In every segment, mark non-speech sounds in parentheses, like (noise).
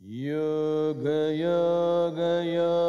Yoga, yoga, yoga.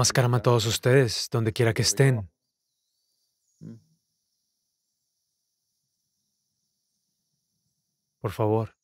Namaskaram a todos ustedes, donde quiera que estén. Mm. Por favor.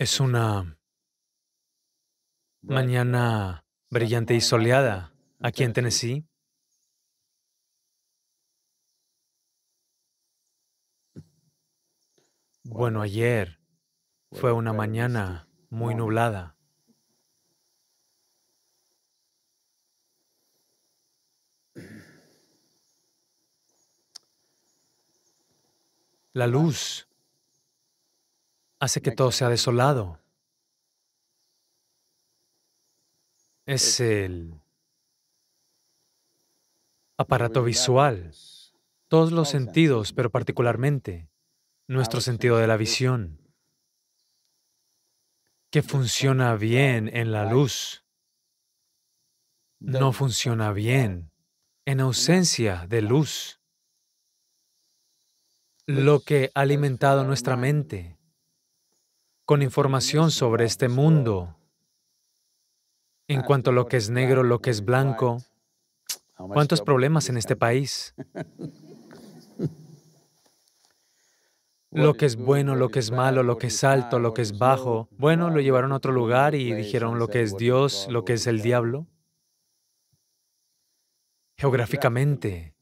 Es una mañana brillante y soleada aquí en Tennessee. Bueno, ayer fue una mañana este muy nublada. La luz hace que todo sea desolado. Es pues el aparato visual, pues, todos los sentidos, pero particularmente nuestro sentido de la pues. visión, que funciona bien en la luz, no funciona bien en ausencia de luz. Lo que ha alimentado nuestra mente, con información sobre este mundo, en cuanto a lo que es negro, lo que es blanco. ¿Cuántos problemas en este país? Lo que es bueno, lo que es malo, lo que es alto, lo que es bajo. Bueno, lo llevaron a otro lugar y dijeron lo que es Dios, lo que es el diablo. Geográficamente,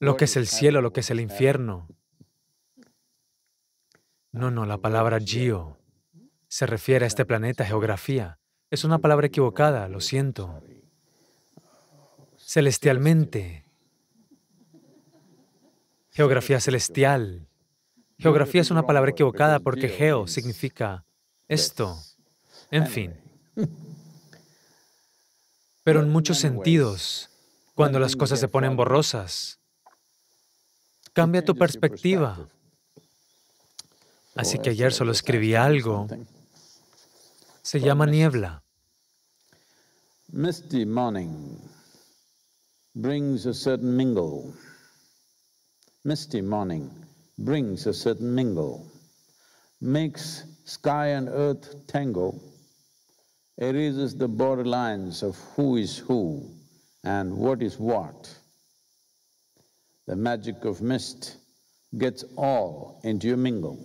lo que es el cielo, lo que es el infierno. No, no, la palabra geo se refiere a este planeta, geografía. Es una palabra equivocada, lo siento. Celestialmente. Geografía celestial. Geografía es una palabra equivocada porque geo significa esto. En fin. Pero en muchos sentidos, cuando las cosas se ponen borrosas, cambia tu perspectiva. Así que ayer solo escribí algo. Se llama niebla. Misty morning brings a certain mingle. Misty morning brings a certain mingle. Makes sky and earth tango. Erases the borderlines of who is who and what is what. The magic of mist gets all into your mingle.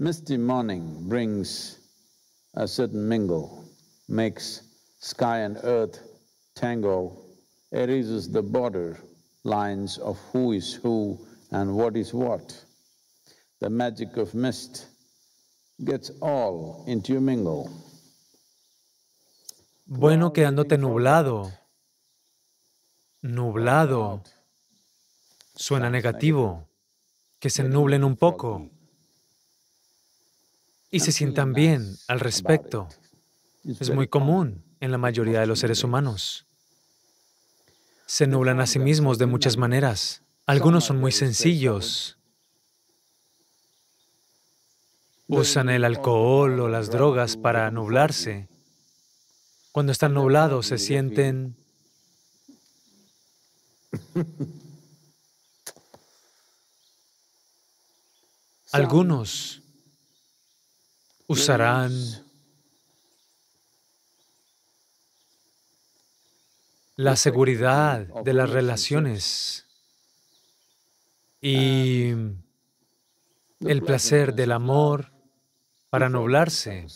Misty morning brings a certain mingle, makes sky and earth tango, erases the border lines of who is who and what is what. The magic of mist gets all intermingle. Bueno, quedándote nublado. Nublado. Suena negativo. Que se nublen un poco. y se sientan bien al respecto. Es muy común en la mayoría de los seres humanos. Se nublan a sí mismos de muchas maneras. Algunos son muy sencillos. Usan el alcohol o las drogas para nublarse. Cuando están nublados se sienten (laughs) Algunos usarán la seguridad de las relaciones y el placer del amor para nublarse.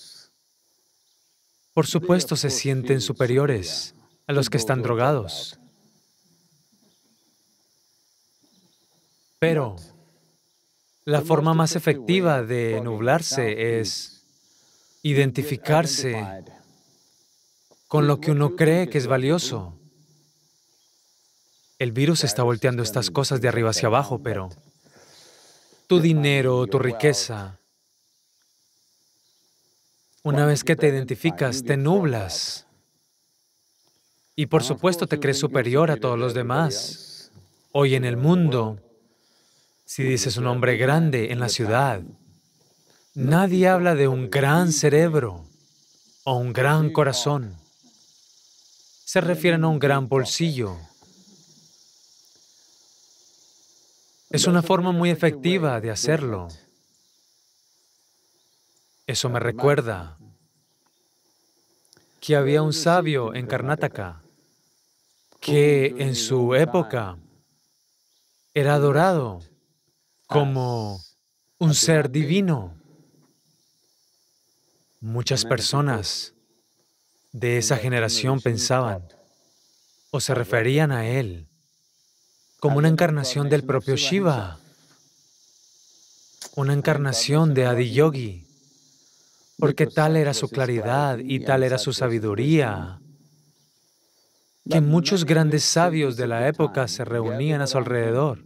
Por supuesto se sienten superiores a los que están drogados. Pero la forma más efectiva de nublarse es identificarse con lo que uno cree que es valioso. El virus está volteando estas cosas de arriba hacia abajo, pero tu dinero, o tu riqueza, una vez que te identificas, te nublas. Y por supuesto te crees superior a todos los demás. Hoy en el mundo, si dices un hombre grande en la ciudad, Nadie habla de un gran cerebro o un gran corazón. Se refieren a un gran bolsillo. Es una forma muy efectiva de hacerlo. Eso me recuerda que había un sabio en Karnataka que en su época era adorado como un ser divino. Muchas personas de esa generación pensaban o se referían a él como una encarnación del propio Shiva, una encarnación de Adiyogi, porque tal era su claridad y tal era su sabiduría, que muchos grandes sabios de la época se reunían a su alrededor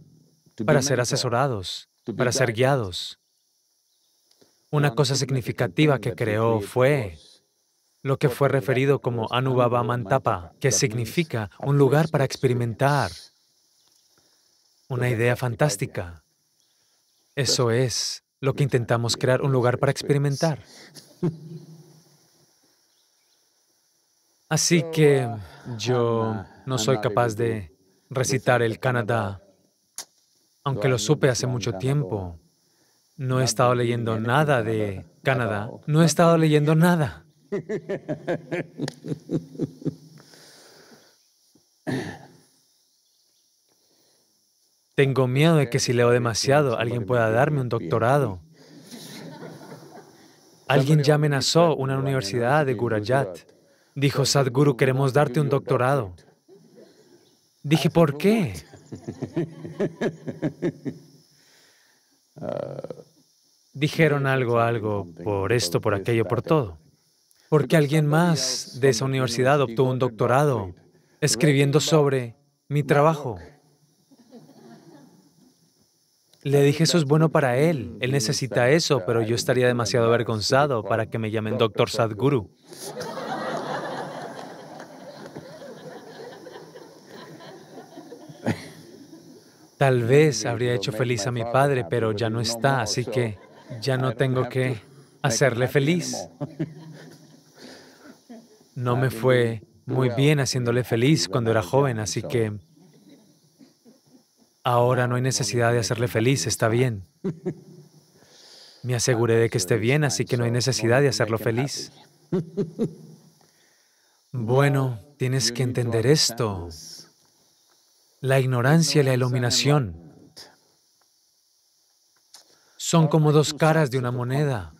para ser asesorados, para ser guiados. Una cosa significativa que creó fue lo que fue referido como Anubhava Mantapa, que significa un lugar para experimentar. Una idea fantástica. Pues, Eso es lo que intentamos crear, un lugar para experimentar. (laughs) Así que ah, yo no soy capaz de recitar el Kanada, aunque lo supe hace mucho tiempo. No he estado leyendo nada de Canadá. No he estado leyendo nada. Tengo miedo de que si leo demasiado, alguien pueda darme un doctorado. Alguien ya amenazó una universidad de Gurayat. Dijo, Sadhguru, queremos darte un doctorado. Dije, ¿por qué? (laughs) Uh, dijeron algo, algo, por esto, por aquello, por todo. Porque alguien más de esa universidad obtuvo un doctorado escribiendo sobre mi trabajo. Le dije, eso es bueno para él, él necesita eso, pero yo estaría demasiado avergonzado para que me llamen doctor Sadhguru. Tal vez habría hecho feliz a mi padre, pero ya no está, así que ya no tengo que hacerle feliz. (laughs) No ah, me fue muy bien haciéndole feliz cuando era joven, así que ahora no hay necesidad de hacerle feliz, está bien. (laughs) Me aseguré de que esté bien, así que no hay necesidad de hacerlo feliz. (laughs) Bueno, tienes que entender esto. La ignorancia y la iluminación son como dos caras de una moneda,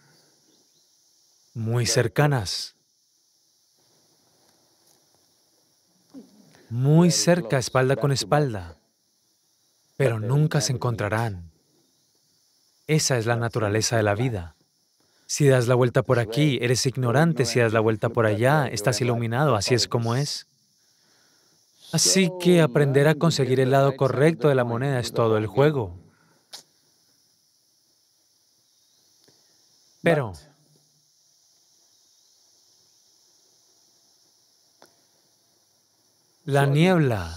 muy cercanas. Muy cerca, espalda con espalda, pero nunca se encontrarán. Esa es la naturaleza de la vida. Si das la vuelta por pues aquí, eres ignorante. Si das la vuelta por allá, estás iluminado. Así es como es. Así que aprender a conseguir el lado correcto de la moneda es todo el juego. Pero la niebla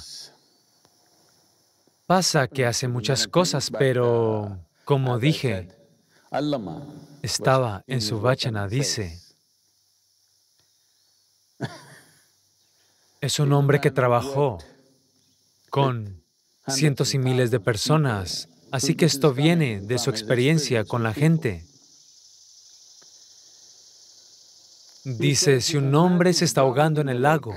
pasa que hace muchas cosas, pero como dije, estaba en su Vachana, dice, es un hombre que trabajó con cientos y miles de personas, así que esto viene de su experiencia con la gente. Dice, si un hombre se está ahogando en el lago,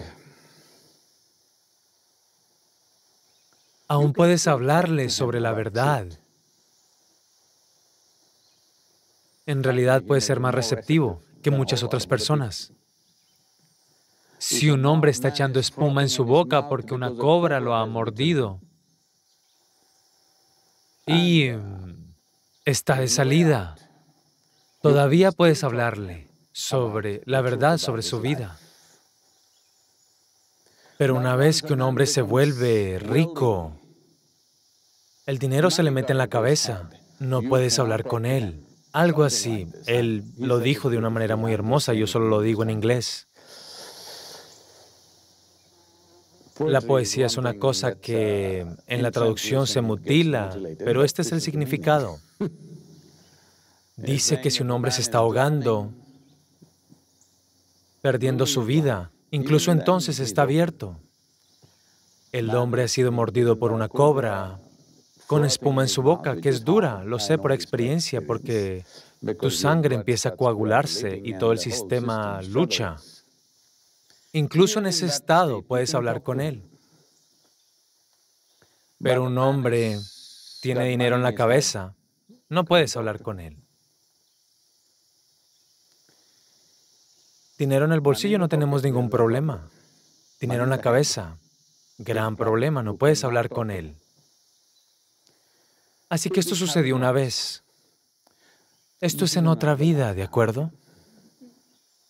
aún puedes hablarle sobre la verdad. En realidad puede ser más receptivo que muchas otras personas. Si un hombre está echando espuma en su boca porque una cobra lo ha mordido y em, está de salida, todavía puedes hablarle sobre la verdad, sobre su vida. Pero una vez que un hombre se vuelve rico, el dinero se le mete en la cabeza, no puedes hablar con él. Algo así. Él lo dijo de una manera muy hermosa, yo solo lo digo en inglés. La poesía es una cosa que en la traducción se mutila, pero este es el significado. Dice que si un hombre se está ahogando, perdiendo su vida. Incluso entonces está abierto. El hombre ha sido mordido por una cobra con espuma en su boca, que es dura, lo sé por experiencia, porque tu sangre empieza a coagularse y todo el sistema lucha. Incluso en ese estado puedes hablar con él. Pero un hombre tiene dinero en la cabeza, no puedes hablar con él. Dinero en el bolsillo no tenemos ningún problema. Dinero en la cabeza, gran problema, no puedes hablar con él. Así que esto sucedió una vez. Esto es en otra vida, ¿de acuerdo?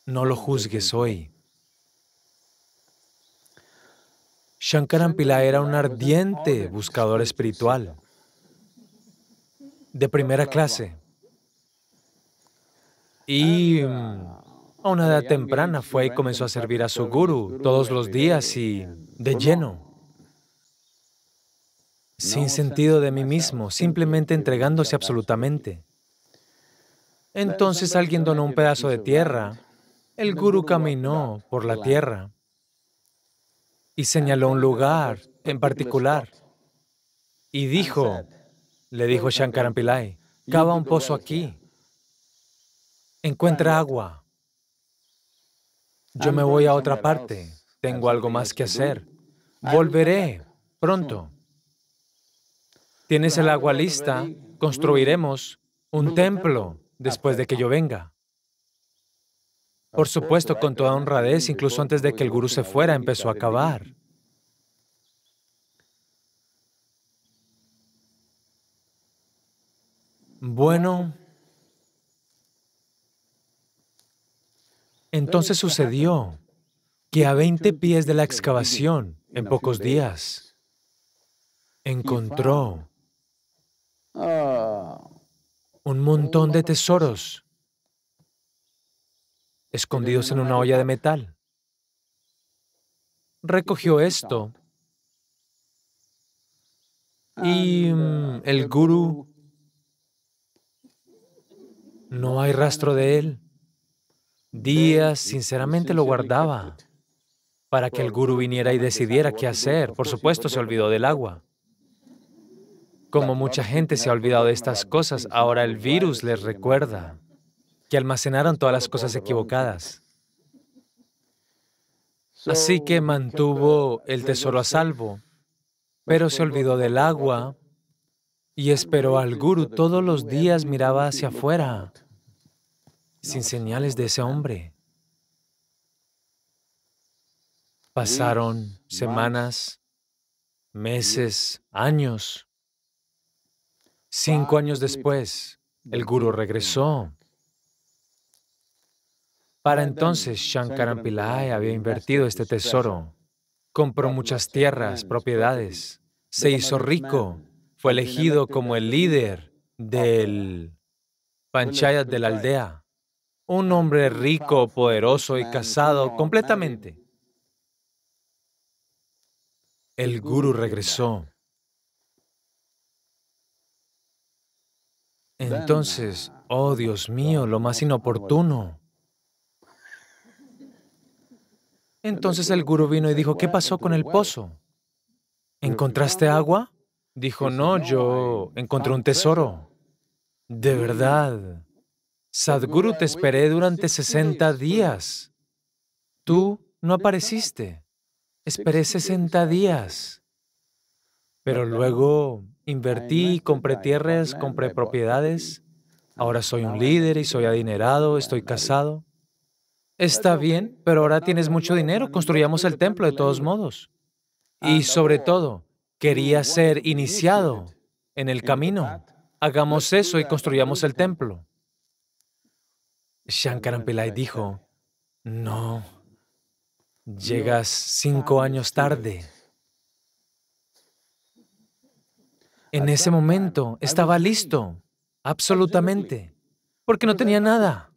No lo juzgues hoy. Shankaran Pillai era un pues, ardiente pues, buscador pues, espiritual de primera clase. Y a una edad temprana fue y comenzó a servir a su guru todos los días y de lleno, sin sentido de mí mismo, simplemente entregándose absolutamente. Entonces alguien donó un pedazo de tierra, el guru caminó por la tierra y señaló un lugar en particular y dijo, le dijo Shankaran Pillai, cava un pozo aquí, encuentra agua. Yo me voy a otra parte. Tengo algo más que hacer. Volveré pronto. Hmm. Tienes el agua lista. Hmm. Construiremos un templo después de que yo venga. Por supuesto, con toda honradez, incluso antes de que el gurú se fuera, empezó a acabar. Bueno, Entonces sucedió que a 20 pies de la excavación, en pocos días, encontró ah. un montón de tesoros escondidos en una olla de metal. Recogió esto y mm, el gurú no hay rastro de él días sinceramente lo guardaba para que el gurú viniera y decidiera qué hacer. Por supuesto, se olvidó del agua. Como mucha gente se ha olvidado de estas cosas, ahora el virus les recuerda que almacenaron todas las cosas equivocadas. Así que mantuvo el tesoro a salvo, pues pero se olvidó del agua y esperó al gurú. Todos los días miraba hacia afuera sin señales de ese hombre. Pasaron semanas, meses, años. Cinco años después, el gurú regresó. Para entonces, Shankaran Pillai había invertido este tesoro, compró muchas tierras, propiedades, se hizo rico, fue elegido como el líder del panchayat de la aldea un hombre rico, poderoso y casado completamente. El guru regresó. Entonces, oh Dios mío, lo más inoportuno. Entonces el guru vino y dijo, ¿qué pasó con el pozo? ¿Encontraste agua? Dijo, no, yo encontré un tesoro. De verdad. Sadhguru, te esperé durante 60 días. Tú no apareciste. Esperé 60 días. Pero luego invertí, compré tierras, compré propiedades. Ahora soy un líder y soy adinerado, estoy casado. Está bien, pero ahora tienes mucho dinero, construyamos el templo de todos modos. Y sobre todo, quería ser iniciado en el camino. Hagamos eso y construyamos el templo. Shankaran Pillai dijo, no, llegas cinco años tarde. En ese momento estaba listo, absolutamente, porque no tenía nada.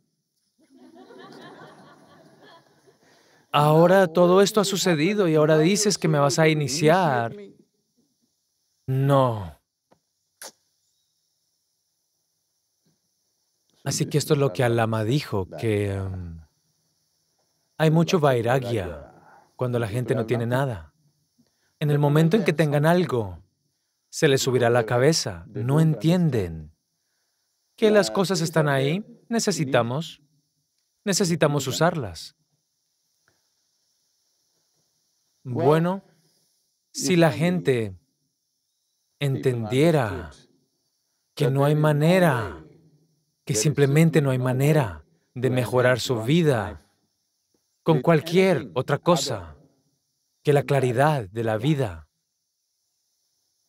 Ahora todo esto ha sucedido y ahora dices que me vas a iniciar. No, Así que esto es lo que Alama dijo, que em, hay mucho vairagya cuando la gente no tiene nada. En el momento en que tengan algo, se les subirá la cabeza. No entienden que las cosas están ahí, necesitamos, necesitamos usarlas. Bueno, si la gente entendiera que no hay manera que simplemente no hay manera de mejorar su vida con cualquier otra ah, cosa que la claridad de la vida,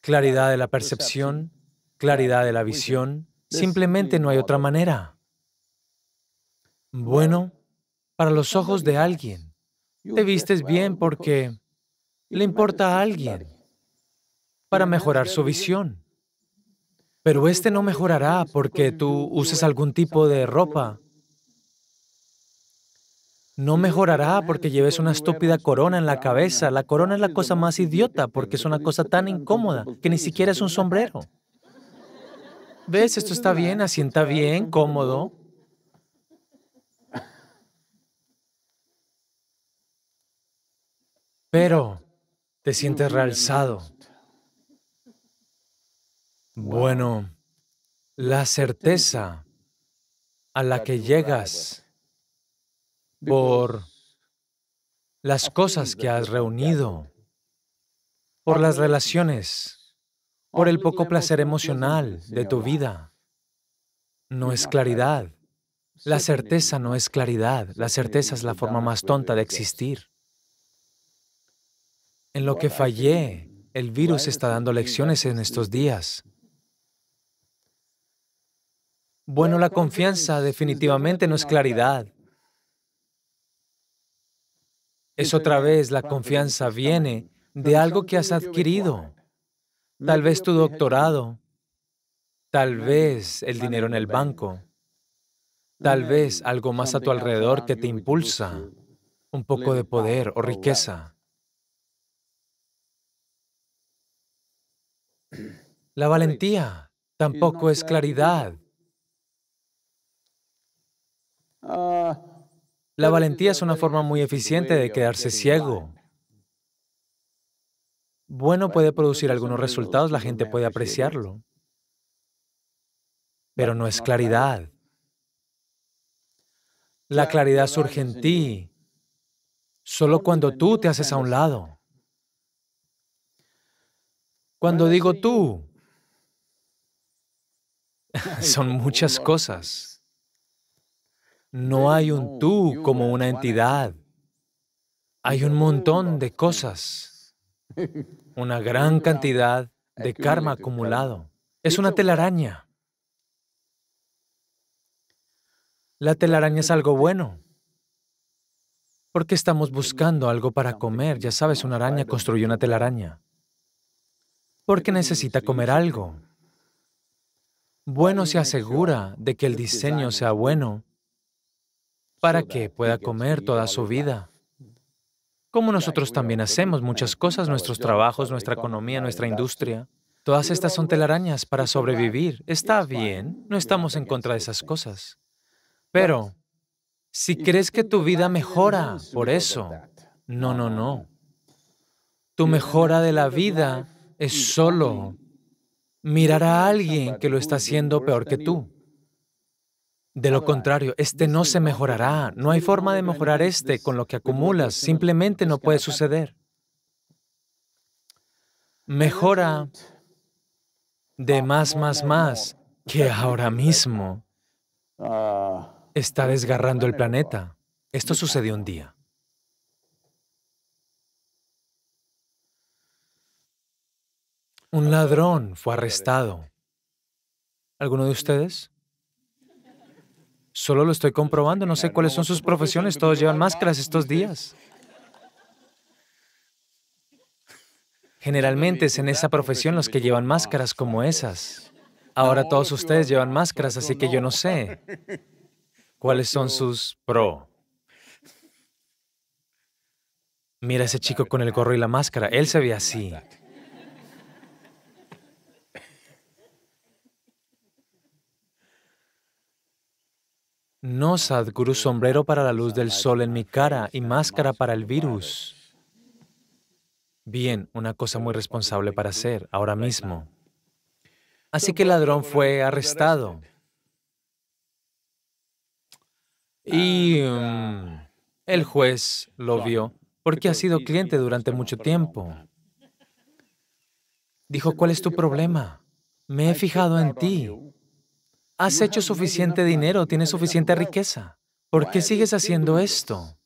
claridad de la percepción, claridad de la visión, simplemente no hay otra manera. Bueno, para los ojos de alguien, te vistes bien porque le importa a alguien para mejorar su visión. Pero este no mejorará porque tú uses algún tipo de ropa. No mejorará porque lleves una estúpida corona en la cabeza. La corona es la cosa más idiota porque es una cosa tan incómoda que ni siquiera es un sombrero. ¿Ves? Esto está bien, asienta bien, cómodo. Pero te sientes realzado. Bueno, la certeza a la que pues. llegas por las cosas que has reunido, por las relaciones, por el poco placer emocional este, de tu vida, no es claridad. La certeza no es claridad, la certeza es la forma más tonta de existir. En lo que fallé, el virus está dando lecciones en estos días. Bueno, la confianza definitivamente no es claridad. Es otra vez, la confianza viene de algo que has adquirido. Tal vez tu doctorado, tal vez el dinero en el banco, tal vez algo más a tu alrededor que te impulsa, un poco de poder o riqueza. La valentía tampoco es claridad. Ah, la valentía es una forma muy eficiente de quedarse ciego. Bueno, puede producir algunos resultados, la gente puede apreciarlo, pero no es claridad. La claridad surge en ti solo cuando tú te haces a un lado. Cuando digo tú, (laughs) son muchas cosas. No hay un tú como una entidad. Hay un montón de cosas, (laughs) una gran cantidad de karma acumulado. Es una telaraña. La telaraña es algo bueno, porque estamos buscando algo para comer. Ya sabes, una araña construye una telaraña, porque necesita comer algo. Bueno se asegura de que el este diseño sea bueno para que pueda comer toda su vida. Como nosotros también hacemos muchas cosas, nuestros trabajos, nuestra economía, nuestra industria. Todas estas son telarañas para sobrevivir. Está bien, no estamos en contra de esas cosas. Pero, si crees que tu vida mejora por eso, no, no, no. Tu mejora de la vida es solo mirar a alguien que lo está haciendo peor que tú. De lo contrario, este no se mejorará. No hay forma de mejorar este con lo que acumulas. Simplemente no puede suceder. Mejora este de ah, más, más, más, que ahora mismo ah, está desgarrando el planeta. Esto sucedió un día. Un ladrón fue arrestado. ¿Alguno de ustedes? Solo lo estoy comprobando, no sé cuáles son sus profesiones, todos llevan máscaras estos días. Generalmente es en esa profesión los que llevan máscaras como esas. Ahora todos ustedes llevan máscaras, así que yo no sé cuáles son sus pro. Mira ese chico con el gorro y la máscara, él se ve así. No, Sadhguru, sombrero para la luz del sol en mi cara y máscara para el virus. Bien, una cosa muy responsable para hacer ahora mismo. Así que el ladrón fue arrestado. Y mm, el juez lo vio porque ha sido cliente durante mucho tiempo. Dijo, ¿cuál es tu problema? Me he fijado en ti. Has hecho suficiente dinero, tienes suficiente riqueza. ¿Por qué sigues haciendo esto?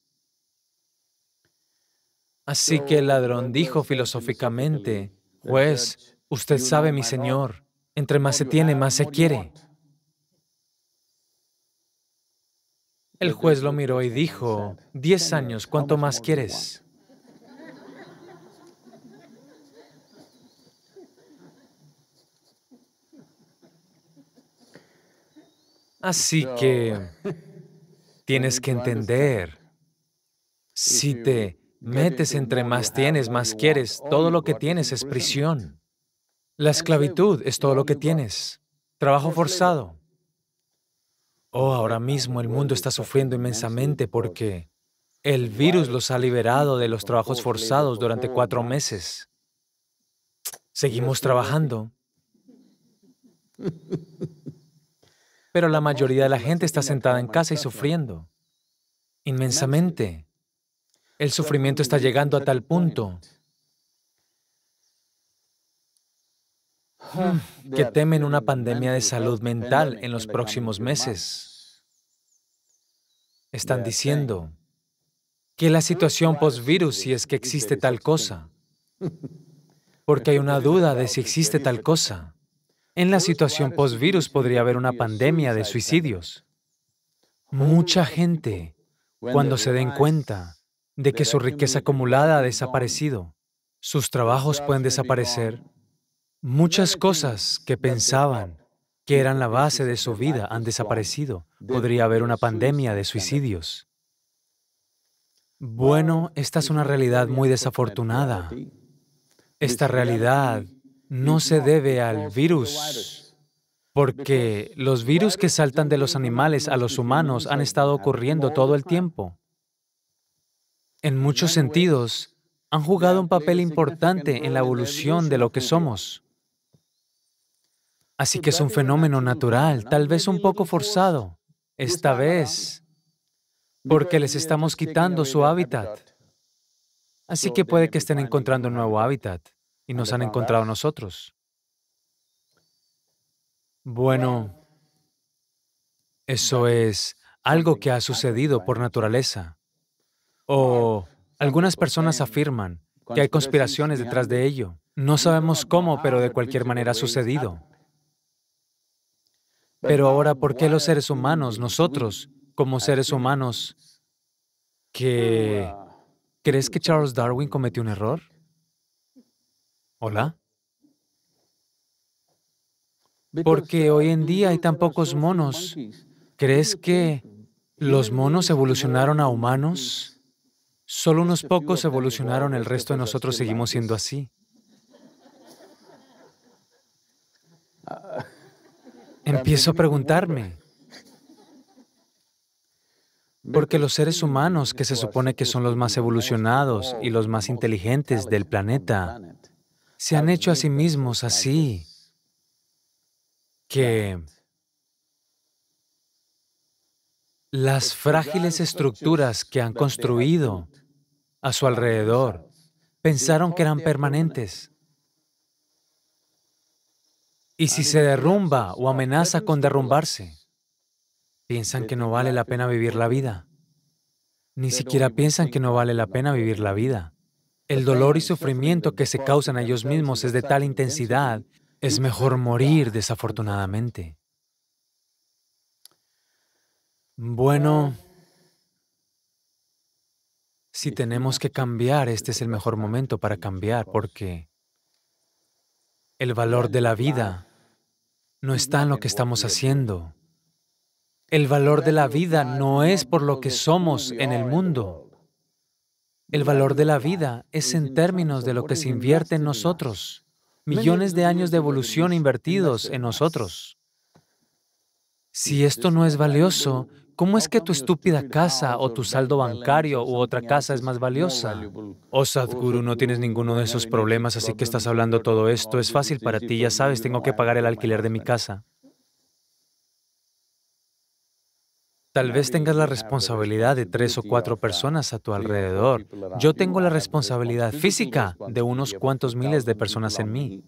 Así que el ladrón dijo filosóficamente, juez, usted sabe, mi señor, entre más se tiene, más se quiere. El juez lo miró y dijo, diez años, ¿cuánto más quieres? Así que (laughs) tienes que entender, si te metes entre más tienes, más quieres, todo lo que tienes es prisión. La esclavitud es todo lo que tienes, trabajo forzado. Oh, ahora mismo el mundo está sufriendo inmensamente porque el virus los ha liberado de los trabajos forzados durante cuatro meses. Seguimos trabajando. (laughs) Pero la mayoría de la gente está sentada en casa y sufriendo inmensamente. El sufrimiento está llegando a tal punto hmm, que temen una pandemia de salud mental en los próximos meses. Están diciendo que la situación post-virus, si es que existe tal cosa, porque hay una duda de si existe tal cosa. En la situación post-virus podría haber una pandemia de suicidios. Mucha este gente, cuando se den cuenta de que su riqueza acumulada ha desaparecido, sus trabajos pueden desaparecer, muchas cosas que pensaban que eran la base de su vida han desaparecido. Podría haber una pandemia de este suicidios. Bueno, esta es una realidad muy desafortunada. Esta realidad no se debe al virus, porque los virus que saltan de los animales a los humanos han estado ocurriendo todo el tiempo. En muchos sentidos, han jugado un papel importante en la evolución de lo que somos. Así que es un fenómeno natural, tal vez un poco forzado, esta vez, porque les estamos quitando su hábitat. Así que puede que estén encontrando un nuevo hábitat y nos han encontrado nosotros. Bueno, eso es algo que ha sucedido por naturaleza. O algunas personas afirman que hay conspiraciones detrás de ello. No sabemos cómo, pero de cualquier manera ha sucedido. Pero ahora, ¿por qué los seres humanos, nosotros, como seres humanos, que... ¿Crees que Charles Darwin cometió un error? Hola. Porque hoy en día hay tan pocos monos. ¿Crees que los monos evolucionaron a humanos? Solo unos este pocos evolucionaron, el resto de nosotros seguimos siendo así. Ah. Empiezo a preguntarme, porque los seres humanos, que se supone que son los más evolucionados y los más inteligentes del planeta, se han hecho a sí mismos así que las frágiles estructuras que han construido a su alrededor pensaron que eran permanentes. Y si se derrumba o amenaza con derrumbarse, piensan que no vale la pena vivir la vida. Ni siquiera piensan que no vale la pena vivir la vida. El dolor y sufrimiento que se causan a ellos mismos es de tal intensidad, es mejor morir desafortunadamente. Bueno, si tenemos que cambiar, este es el mejor momento para cambiar porque el valor de la vida no está en lo que estamos haciendo. El valor de la vida no es por lo que somos en el mundo. El valor de la vida es en términos de lo que se invierte en nosotros, millones de años de evolución invertidos en nosotros. Si esto no es valioso, ¿cómo es que tu estúpida casa o tu saldo bancario u otra casa es más valiosa? Oh, Sadhguru, no tienes ninguno de esos problemas, así que estás hablando todo esto. Es fácil para ti, ya sabes, tengo que pagar el alquiler de mi casa. Tal vez tengas la responsabilidad de tres o cuatro personas a tu alrededor. Yo tengo la responsabilidad física de unos cuantos miles de personas en mí.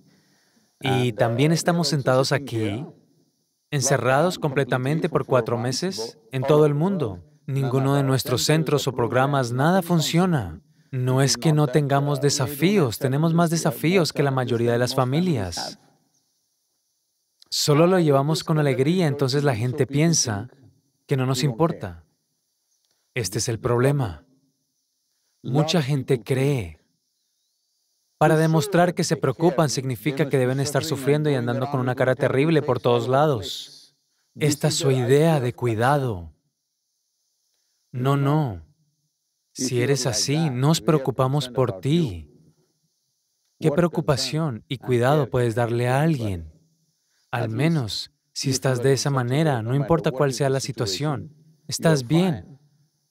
Y también estamos sentados aquí, encerrados completamente por cuatro meses, en todo el mundo. Ninguno de nuestros centros o programas, nada funciona. No es que no tengamos desafíos, tenemos más desafíos que la mayoría de las familias. Solo lo llevamos con alegría, entonces la gente piensa, que no nos importa. Este es el problema. Mucha gente cree. Para demostrar que se preocupan significa que deben estar sufriendo y andando con una cara terrible por todos lados. Pues Esta es su idea de cuidado. No, no. Si eres así, nos preocupamos por ti. ¿Qué preocupación y cuidado puedes darle a alguien? Al menos si estás de esa manera, no importa cuál sea la situación, estás bien.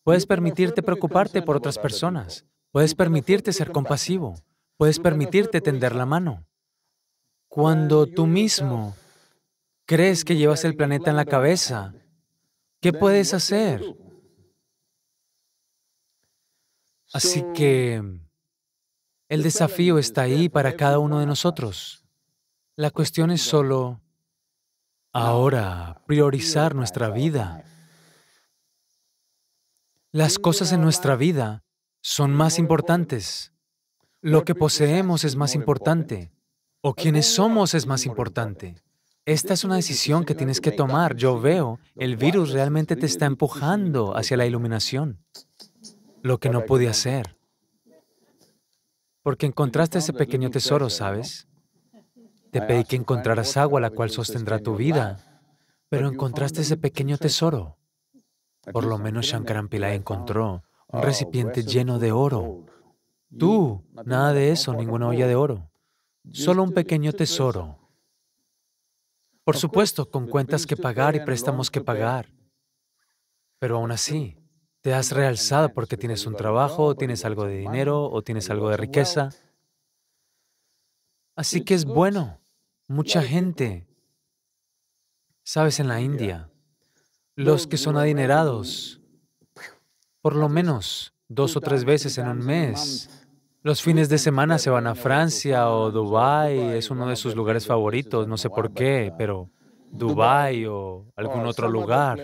Puedes permitirte preocuparte por otras personas. Puedes permitirte ser compasivo. Puedes permitirte tender la mano. Cuando tú mismo crees que llevas el planeta en la cabeza, ¿qué puedes hacer? Así que el desafío está ahí para cada uno de nosotros. La cuestión es solo Ahora, priorizar nuestra vida. Las cosas en nuestra vida son más importantes. Lo que poseemos es más importante. O quienes somos es más importante. Esta es una decisión que tienes que tomar. Yo veo, el virus realmente te está empujando hacia la iluminación. Lo que no podía hacer. Porque encontraste ese pequeño tesoro, ¿sabes? Te pedí que encontraras agua la cual sostendrá tu vida, pero encontraste ese pequeño tesoro. Por lo menos Shankaran Pillai encontró un recipiente lleno de oro. Tú, nada de eso, ninguna olla de oro. Solo un pequeño tesoro. Por supuesto, con cuentas que pagar y préstamos que pagar. Pero aún así, (laughs) te has realzado porque tienes un trabajo, o tienes algo de dinero, o tienes algo de riqueza. Así que es bueno. Mucha gente, sabes, en la India, los que son adinerados, por lo menos dos o tres veces en un mes, los fines de semana se van a Francia o Dubái, es uno de sus lugares favoritos, no sé por qué, pero Dubái o algún oh, otro lugar.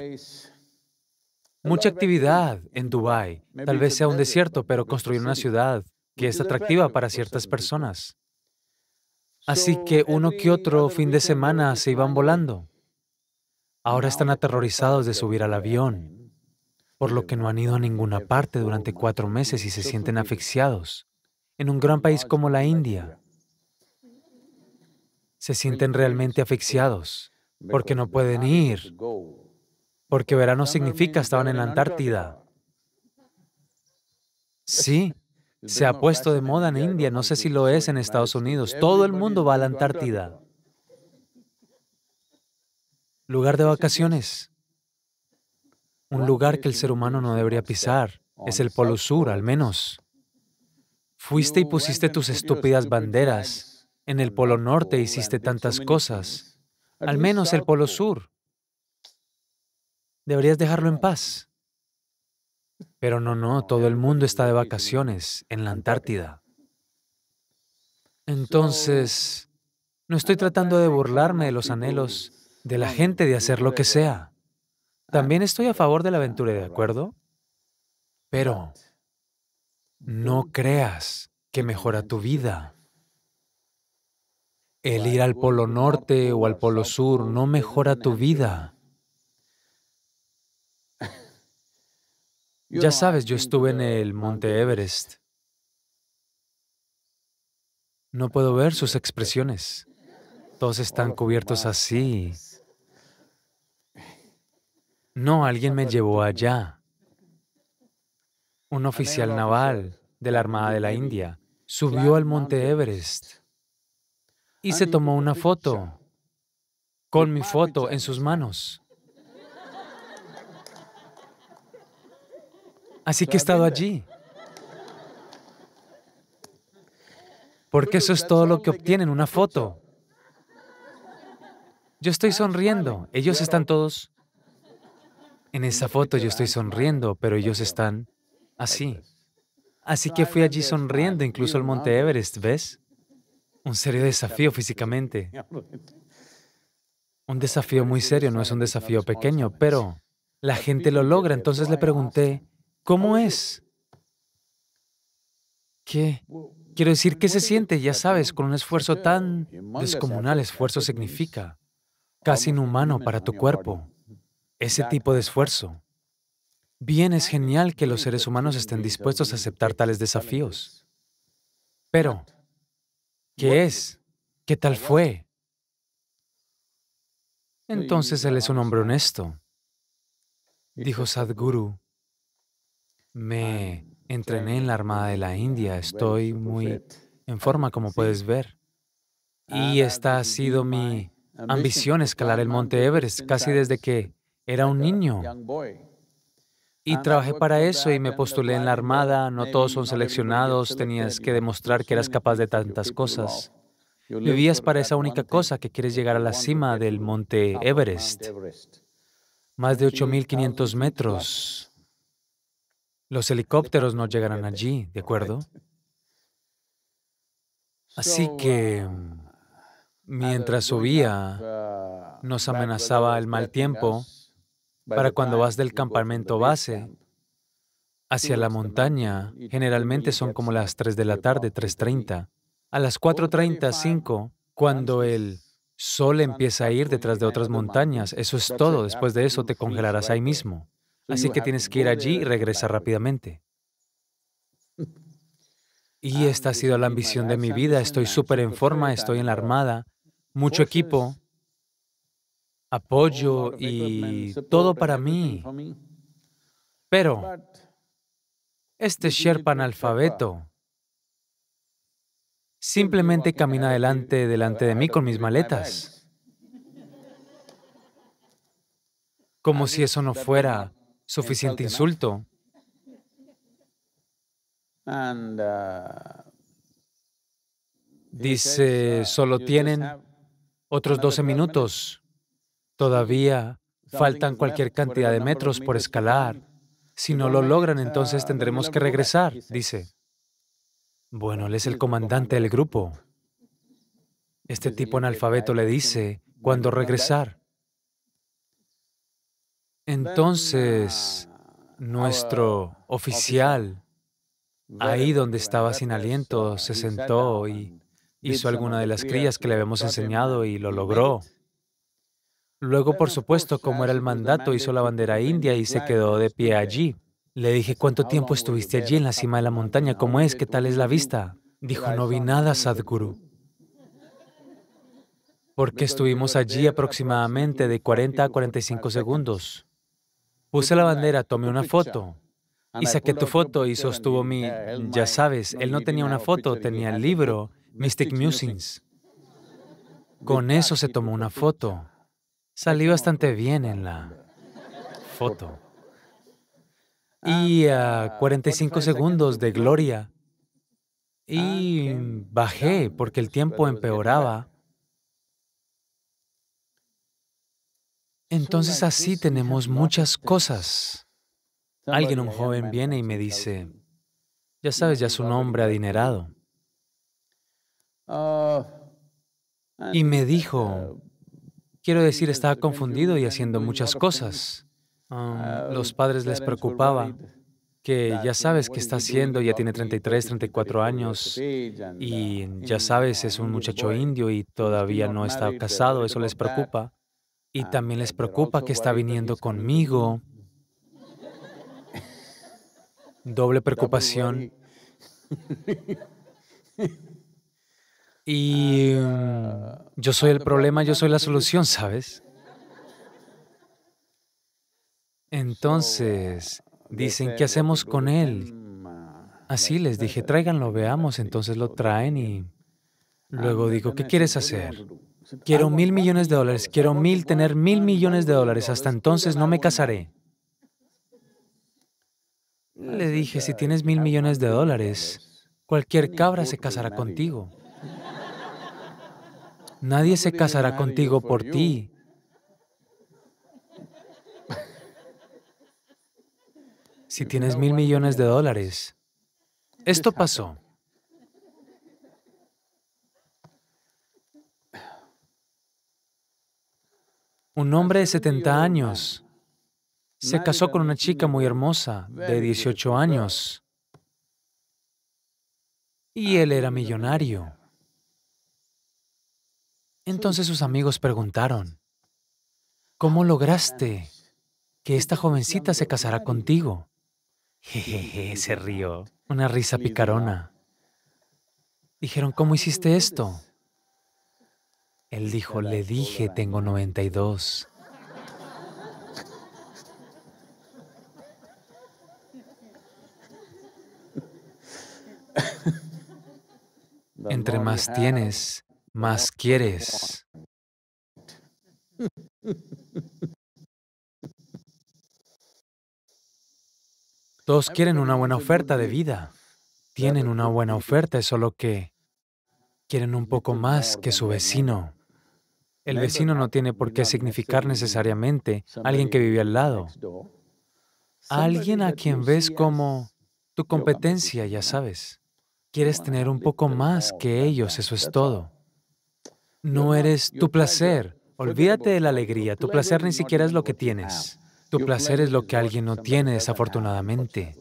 Mucha actividad en Dubái. Tal vez sea un desierto, pero construir una ciudad que es atractiva para ciertas personas. Así que uno que otro fin de semana se iban volando. Ahora están aterrorizados de subir al avión, por lo que no han ido a ninguna parte durante cuatro meses y se sienten asfixiados. En un gran país como la India, se sienten realmente asfixiados porque no pueden ir, porque verano significa estaban en la Antártida. Sí, se ha puesto de moda en India, no sé si lo es en Estados Unidos. Todo el mundo va a la Antártida. Lugar de vacaciones. Un lugar que el ser humano no debería pisar. Es el Polo Sur, al menos. Fuiste y pusiste tus estúpidas banderas. En el Polo Norte e hiciste tantas cosas. Al menos el Polo Sur. Deberías dejarlo en paz. Pero no, no, todo el mundo está de vacaciones en la Antártida. Entonces, no estoy tratando de burlarme de los anhelos de la gente de hacer lo que sea. También estoy a favor de la aventura, ¿de acuerdo? Pero no creas que mejora tu vida. El ir al Polo Norte o al Polo Sur no mejora tu vida. Ya sabes, yo estuve en el Monte Everest. Este. No puedo ver sus este, este. expresiones. Todos están cubiertos así. No, alguien me llevó allá. Un oficial naval de la Armada de la India subió al monte Everest y ah, se tomó una foto con mi foto en sus manos. Así que he estado allí. Porque eso es todo lo que obtienen, una ah, foto. Yo estoy sonriendo, ellos están todos... En esa foto yo estoy sonriendo, pero ellos están así. Pues. Así que fui allí sonriendo, incluso al Monte Everest, ¿ves? Un serio desafío físicamente. (laughs) Un desafío muy serio, no es un desafío pequeño, pero la gente lo logra. Entonces le pregunté, ¿Cómo es? ¿Qué? Quiero decir, ¿qué se siente? Ya sabes, con un esfuerzo tan descomunal, esfuerzo significa casi inhumano para tu cuerpo. Ese tipo de esfuerzo. Bien, es genial que los seres humanos estén dispuestos a aceptar tales desafíos. Pero, ¿qué es? ¿Qué tal fue? Entonces él es un hombre honesto. Dijo Sadhguru, Ah, me entrené en la Armada de la India, estoy muy en forma como puedes ver. Ah, y esta ha sido mi ambición, escalar el monte Everest casi desde que era un niño. Y ah, trabajé para eso y me postulé en la Armada, no todos son seleccionados, tenías que demostrar que eras capaz de tantas cosas. Vivías para esa única cosa que quieres llegar a la cima del monte Everest, más de 8.500 metros. Los helicópteros no llegarán allí, ¿de acuerdo? Así que, ah, mientras subía, ah, nos amenazaba el mal tiempo para cuando vas del campamento base hacia la montaña, generalmente son como las 3 de la tarde, 3.30. A las 4.30, 5, cuando el sol empieza a ir detrás de otras montañas, eso es todo, después de eso te congelarás ahí mismo. Así que tienes que ir allí y regresar rápidamente. (laughs) Y esta ha sido la ambición de mi vida. Estoy súper en forma, estoy en la Armada, mucho equipo, oh, apoyo y todo para mí. Pero este Sherpa analfabeto simplemente camina adelante delante de mí con mis maletas. Como si eso no fuera suficiente insulto. Dice, solo tienen ah, otros 12 minutos. Todavía faltan cualquier cantidad de metros por escalar. Si no lo logran, entonces ah, tendremos que regresar, dice. Bueno, él es el comandante del grupo. Este pues tipo analfabeto le dice cuándo regresar. Entonces, nuestro oficial, ahí donde estaba sin aliento, se sentó y hizo alguna de las crías que le habíamos enseñado y lo logró. Luego, por supuesto, como era el pues, mandato, hizo la bandera india y se quedó de pie allí. Le dije, pues, ¿cuánto tiempo estuviste allí en la cima de la montaña? ¿Cómo es? ¿Qué tal es la vista? Dijo, no vi nada, Sadhguru. Porque estuvimos allí aproximadamente de 40 a 45 segundos. Puse la bandera, tomé una foto y saqué tu foto y sostuvo mi, ya sabes, él no tenía una foto, tenía el libro, Mystic Musings. Con eso se tomó una foto. Salí bastante bien en la foto. Ah, y a 45 segundos de gloria. Y ah, bajé porque el pues, tiempo empeoraba. Entonces así tenemos muchas cosas. Alguien, un joven, viene y me dice, ya sabes, ya es un hombre adinerado. Oh, y me dijo, uh, quiero decir, estaba confundido y haciendo muchas cosas. Um, uh, los padres les preocupaba que ya sabes qué está haciendo, ya tiene 33, 34 años uh, y ya sabes, es un muchacho indio y todavía no está casado, eso les preocupa y ah, también les preocupa que está viniendo conmigo. (laughs) Doble preocupación. (laughs) Y ah, yo soy el problema, yo soy la solución, ¿sabes? Entonces, dicen, ¿qué hacemos con él? Así les dije, tráiganlo, veamos. Entonces lo traen y luego digo, ¿qué quieres hacer? Quiero mil millones de dólares, quiero mil, tener mil millones de dólares. Hasta entonces no me casaré. Le dije, si tienes mil millones de dólares, cualquier cabra se casará contigo. (laughs) Nadie se casará contigo por ti. (laughs) Si tienes mil millones de dólares. Esto pasó. Un hombre de 70 años se casó con una chica muy hermosa de 18 años y ah, él era millonario. Entonces sus amigos preguntaron, ah, ¿cómo lograste que esta jovencita se casara contigo? Jejeje, (laughs) se rió. Una risa picarona. Dijeron, ¿cómo hiciste esto? Él dijo, le dije, tengo 92. Entre más tienes, más quieres. Todos quieren una buena oferta de vida. Tienen una buena oferta, solo que quieren un poco más que su vecino. El vecino no tiene por qué significar necesariamente alguien que vive al lado. Alguien a quien ves como tu competencia, ya sabes. Quieres tener un poco más que ellos, eso es todo. No eres tu placer. Olvídate de la alegría. Tu placer ni siquiera es lo que tienes. Tu placer es lo que alguien no tiene, desafortunadamente.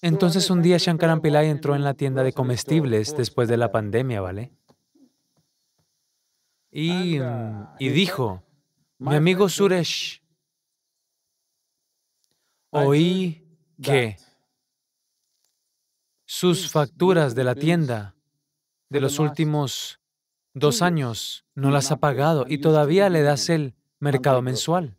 Entonces un día Shankaran Pillai entró en la tienda de comestibles después de la pandemia, ¿vale? Y, mm, ¿eh? dijo, mi amigo Suresh, oí que sus facturas de la tienda de los últimos dos años no las ha pagado y todavía le das el mercado mensual.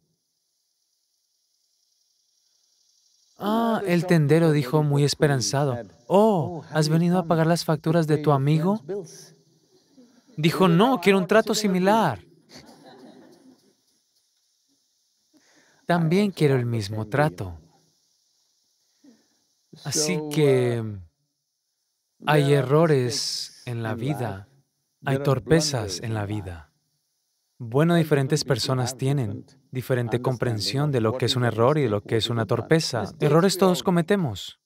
Ah, el tendero dijo muy esperanzado, oh, ¿has venido a pagar las facturas de tu amigo? Dijo, no, quiero un trato similar. También quiero el mismo trato. Así que hay errores en la vida, hay torpezas en la vida. Bueno, diferentes personas tienen diferente comprensión de lo que es un error y de lo que es una torpeza. Errores todos cometemos.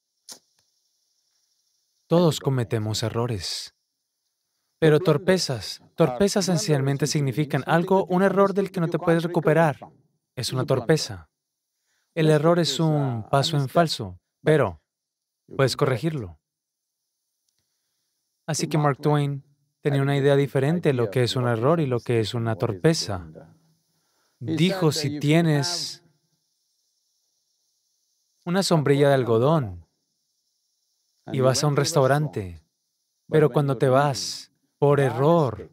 Todos cometemos errores. Pero torpezas, torpezas esencialmente significan algo, un error del que no te puedes recuperar. Es una torpeza. El error es un paso en falso, pero puedes corregirlo. Así que Mark Twain tenía una idea diferente de lo que es un error y lo que es una torpeza. Dijo, si tienes una sombrilla de algodón y vas a un restaurante, pero cuando te vas, por error,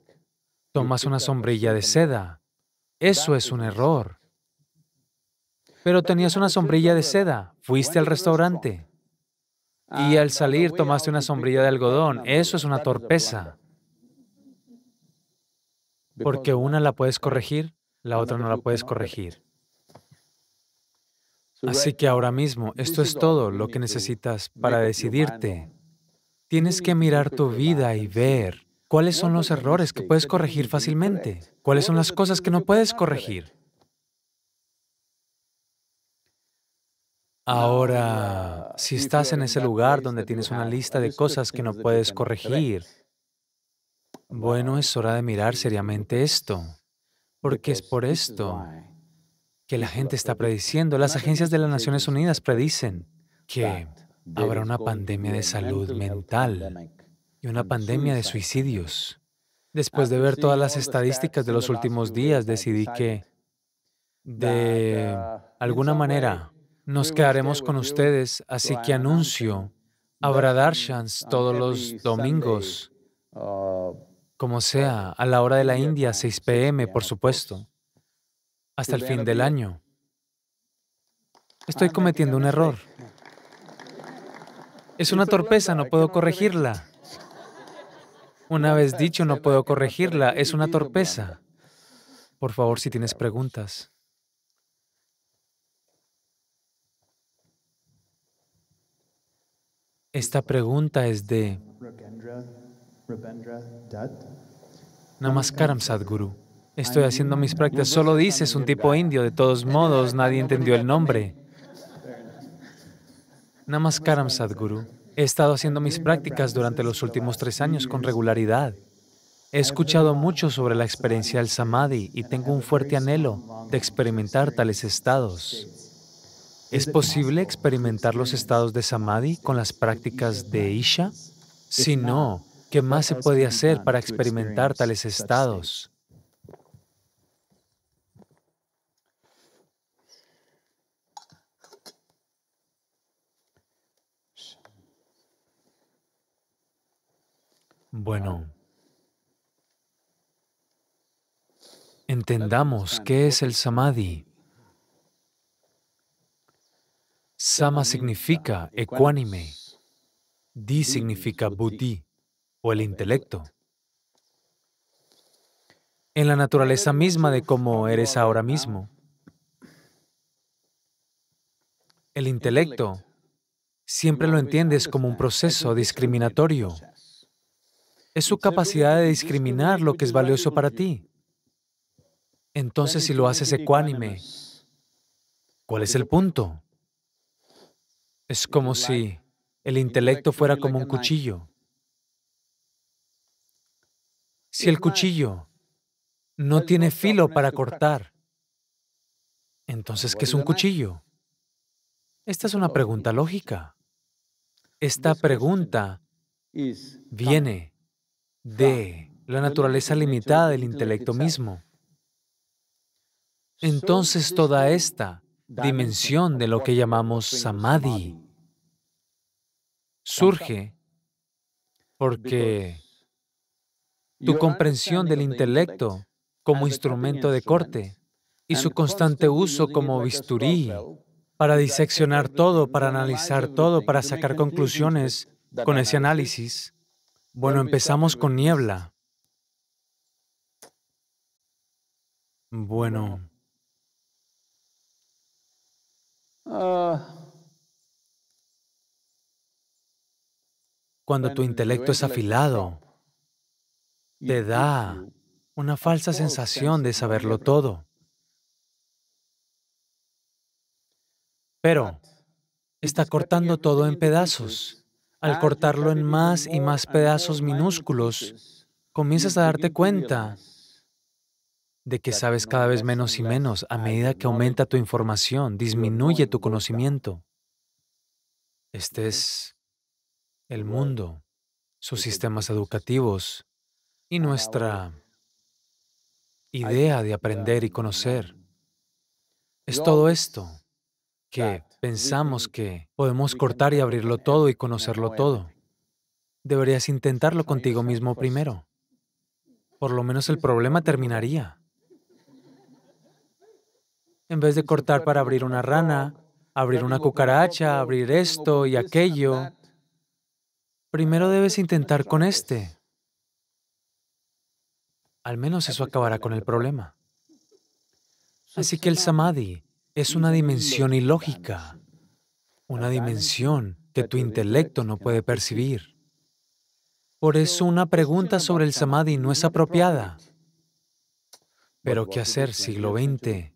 tomas una sombrilla de seda. Eso es un error. Pero tenías una sombrilla de seda, fuiste al restaurante y ah, al salir tomaste una sombrilla de algodón. Eso es una torpeza. Porque una la puedes corregir, la otra no la puedes corregir. Así que ahora mismo, esto es todo lo que necesitas para decidirte. Tienes que mirar tu vida y ver ¿Cuáles son los pues, errores que puedes corregir fácilmente? ¿Cuáles son las pues, cosas que no puedes corregir? Ahora, pues, si estás en ese lugar donde tienes una lista de cosas que no puedes corregir, bueno, es hora de mirar seriamente esto, porque es por esto que la gente está prediciendo, las agencias de las Naciones Unidas predicen que habrá una pandemia de salud mental y una pandemia de suicidios. Después ah, de pues ver todas las estadísticas de los últimos días, decidí que, de alguna manera, nos quedaremos con ustedes, así que anuncio a darshans todos los domingos, ah, como pues sea, a la hora de la India, 6 pm, por pues. supuesto, hasta el fin del año. Estoy ah, cometiendo un error. Es una torpeza, no puedo corregirla. Una vez dicho, no puedo corregirla, es una torpeza. Por favor, si tienes preguntas. Esta pregunta es de Namaskaram Sadhguru. Estoy haciendo mis prácticas. Solo dices un tipo indio. De todos modos, nadie entendió el nombre. Namaskaram Sadhguru. He estado haciendo mis prácticas durante los últimos tres años con regularidad. He escuchado mucho sobre la experiencia del samadhi y tengo un fuerte anhelo de experimentar tales estados. ¿Es posible experimentar los estados de samadhi con las prácticas de Isha? Si no, ¿qué más se puede hacer para experimentar tales estados? Bueno, entendamos qué es el samadhi. Sama significa ecuánime, di significa buddhi o el intelecto. En la naturaleza misma de cómo eres ahora mismo, el intelecto siempre lo entiendes como un proceso discriminatorio es su capacidad de discriminar lo que es valioso para ti. Entonces, si lo haces ecuánime, ¿cuál es el punto? Es como si el intelecto fuera como un cuchillo. Si el cuchillo no tiene filo para cortar, entonces, ¿qué es un cuchillo? Esta es una pregunta lógica. Esta pregunta viene de la naturaleza limitada del intelecto mismo. Entonces toda esta dimensión de lo que llamamos samadhi surge porque tu comprensión del intelecto como instrumento de corte y su constante uso como bisturí para diseccionar todo, para analizar todo, para sacar conclusiones con ese análisis, bueno, empezamos con niebla. Bueno. Ah. Cuando tu intelecto es afilado, te da una falsa sensación de saberlo todo. Pero está cortando todo en pedazos. Al cortarlo en más y más pedazos minúsculos, comienzas a darte cuenta de que sabes cada vez menos y menos a medida que aumenta tu información, disminuye tu conocimiento. Este es el mundo, sus sistemas educativos y nuestra idea de aprender y conocer. Es todo esto que pensamos que podemos cortar y abrirlo todo y conocerlo todo. Deberías intentarlo contigo mismo primero. Por lo menos el problema terminaría. En vez de cortar para abrir una rana, abrir una cucaracha, abrir esto y aquello, primero debes intentar con este. Al menos eso acabará con el problema. Así que el samadhi es una dimensión ilógica, una dimensión que tu intelecto no puede percibir. Por eso una pregunta sobre el samadhi no es apropiada. Pero ¿qué hacer siglo XX?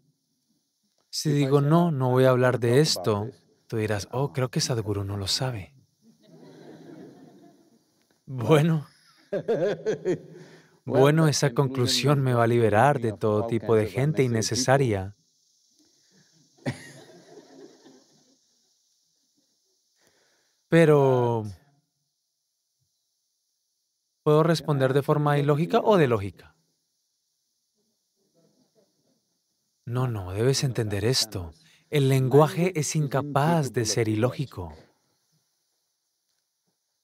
Si digo no, no voy a hablar de esto, tú dirás, oh, creo que Sadhguru no lo sabe. (laughs) Bueno, bueno, esa conclusión me va a liberar de todo tipo de gente innecesaria Pero ¿puedo responder de forma ilógica o de lógica? No, no, debes entender esto. El lenguaje es incapaz de ser ilógico.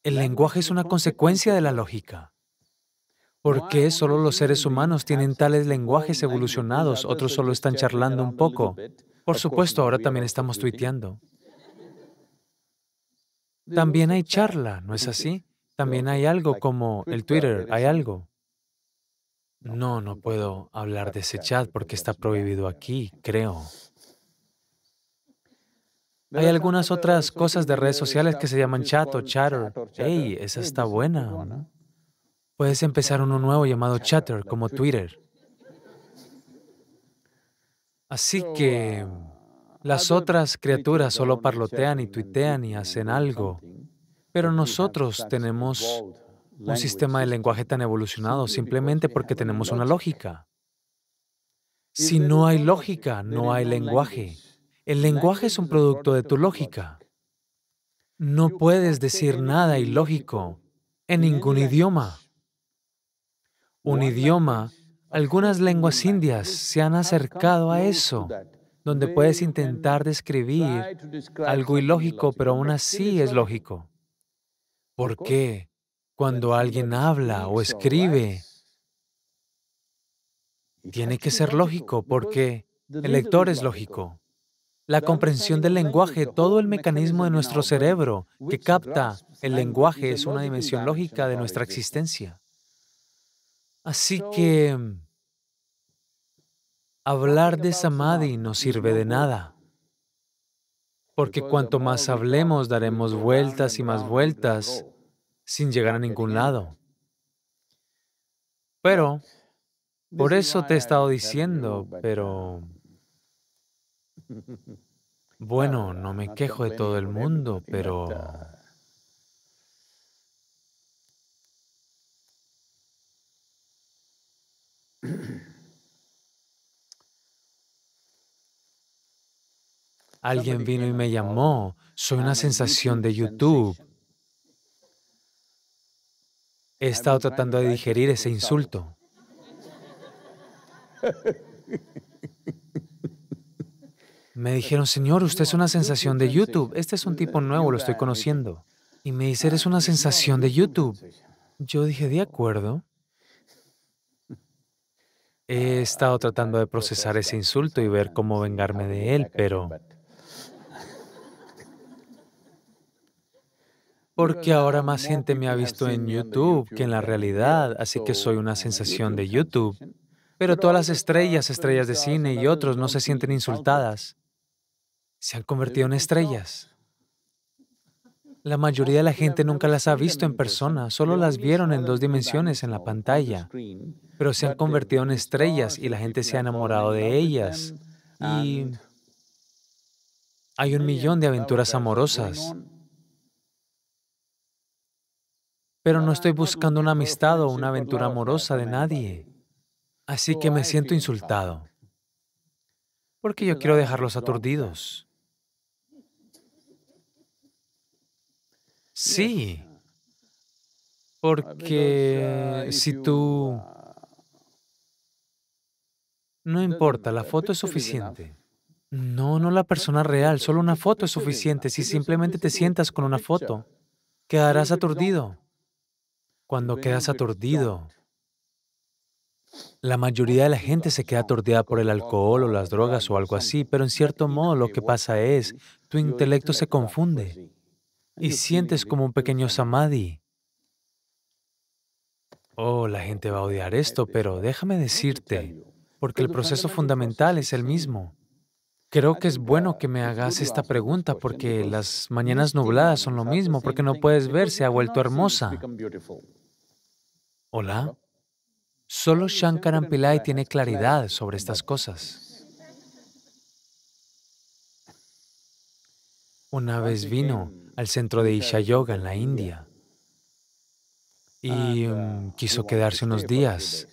El lenguaje es una consecuencia de la lógica. ¿Por qué solo los seres humanos tienen tales lenguajes evolucionados? Otros solo están charlando un poco. Por supuesto, ahora también estamos tuiteando. También hay charla, ¿no es así? También hay algo como el Twitter, hay algo. No, no puedo hablar de ese chat porque está prohibido aquí, creo. Hay algunas otras cosas de redes sociales que se llaman chat o chatter. ¡Ey, esa está buena! ¿eh? Puedes empezar uno nuevo llamado chatter, como Twitter. Así que... Las otras criaturas solo parlotean y tuitean y hacen algo, pero nosotros tenemos un sistema de lenguaje tan evolucionado simplemente porque tenemos una lógica. Si no hay lógica, no hay lenguaje. El lenguaje es un producto de tu lógica. No puedes decir nada ilógico en ningún idioma. Un idioma, algunas lenguas indias se han acercado a eso donde puedes intentar describir algo ilógico, pero aún así es lógico. ¿Por qué cuando alguien habla o escribe tiene que ser lógico? Porque el lector es lógico. La comprensión del lenguaje, todo el mecanismo de nuestro cerebro que capta el lenguaje es una dimensión lógica de nuestra existencia. Así que mm, Hablar de samadhi no sirve de nada, porque cuanto más hablemos daremos vueltas y más vueltas sin llegar a ningún lado. Pero, por eso te he estado diciendo, pero... Bueno, no me quejo de todo el mundo, pero... (clears throat) Alguien vino y me llamó. Soy una sensación de YouTube. He estado tratando de digerir ese insulto. Me (laughs) dijeron, Señor, usted es una sensación de YouTube. Este es un tipo nuevo, lo estoy conociendo. Y me dice, eres ah, una sensación de YouTube. Yo dije, de acuerdo. (laughs) He estado tratando de procesar ese insulto y ver cómo vengarme de él, pero porque ahora más gente me ha visto en YouTube que en la realidad, así que soy una sensación de YouTube. Pero todas las estrellas, estrellas de cine y otros no se sienten insultadas. Se han convertido en estrellas. La (laughs) mayoría de la gente nunca las ha visto en persona, solo las vieron en dos dimensiones en la pantalla, pero se han convertido en estrellas y la este gente se ha enamorado de ellas. Y hay un millón de aventuras amorosas pero no estoy buscando una amistad o una aventura amorosa de nadie. Así que me siento insultado, porque yo quiero dejarlos aturdidos. Sí, porque si tú... No importa, la foto es suficiente. No, no la persona real, solo una foto es suficiente. Si simplemente te sientas con una foto, quedarás aturdido cuando quedas aturdido. La mayoría de la gente se queda aturdida por el alcohol o las drogas o algo así, pero en cierto modo lo que pasa es, tu intelecto se pues, confunde y sientes como un pequeño samadhi. Oh, la gente va a odiar esto, pues, pero déjame decirte, porque el proceso fundamental es el mismo. Creo que es bueno que me hagas esta pues, pregunta porque las mañanas nubladas son lo mismo, porque no puedes ver, se ha vuelto hermosa. Hola. Solo Shankaran Pillai tiene claridad sobre estas cosas. Una ah, vez vino al centro de Isha Yoga en la India y ah, mm, quiso pues, quedarse unos días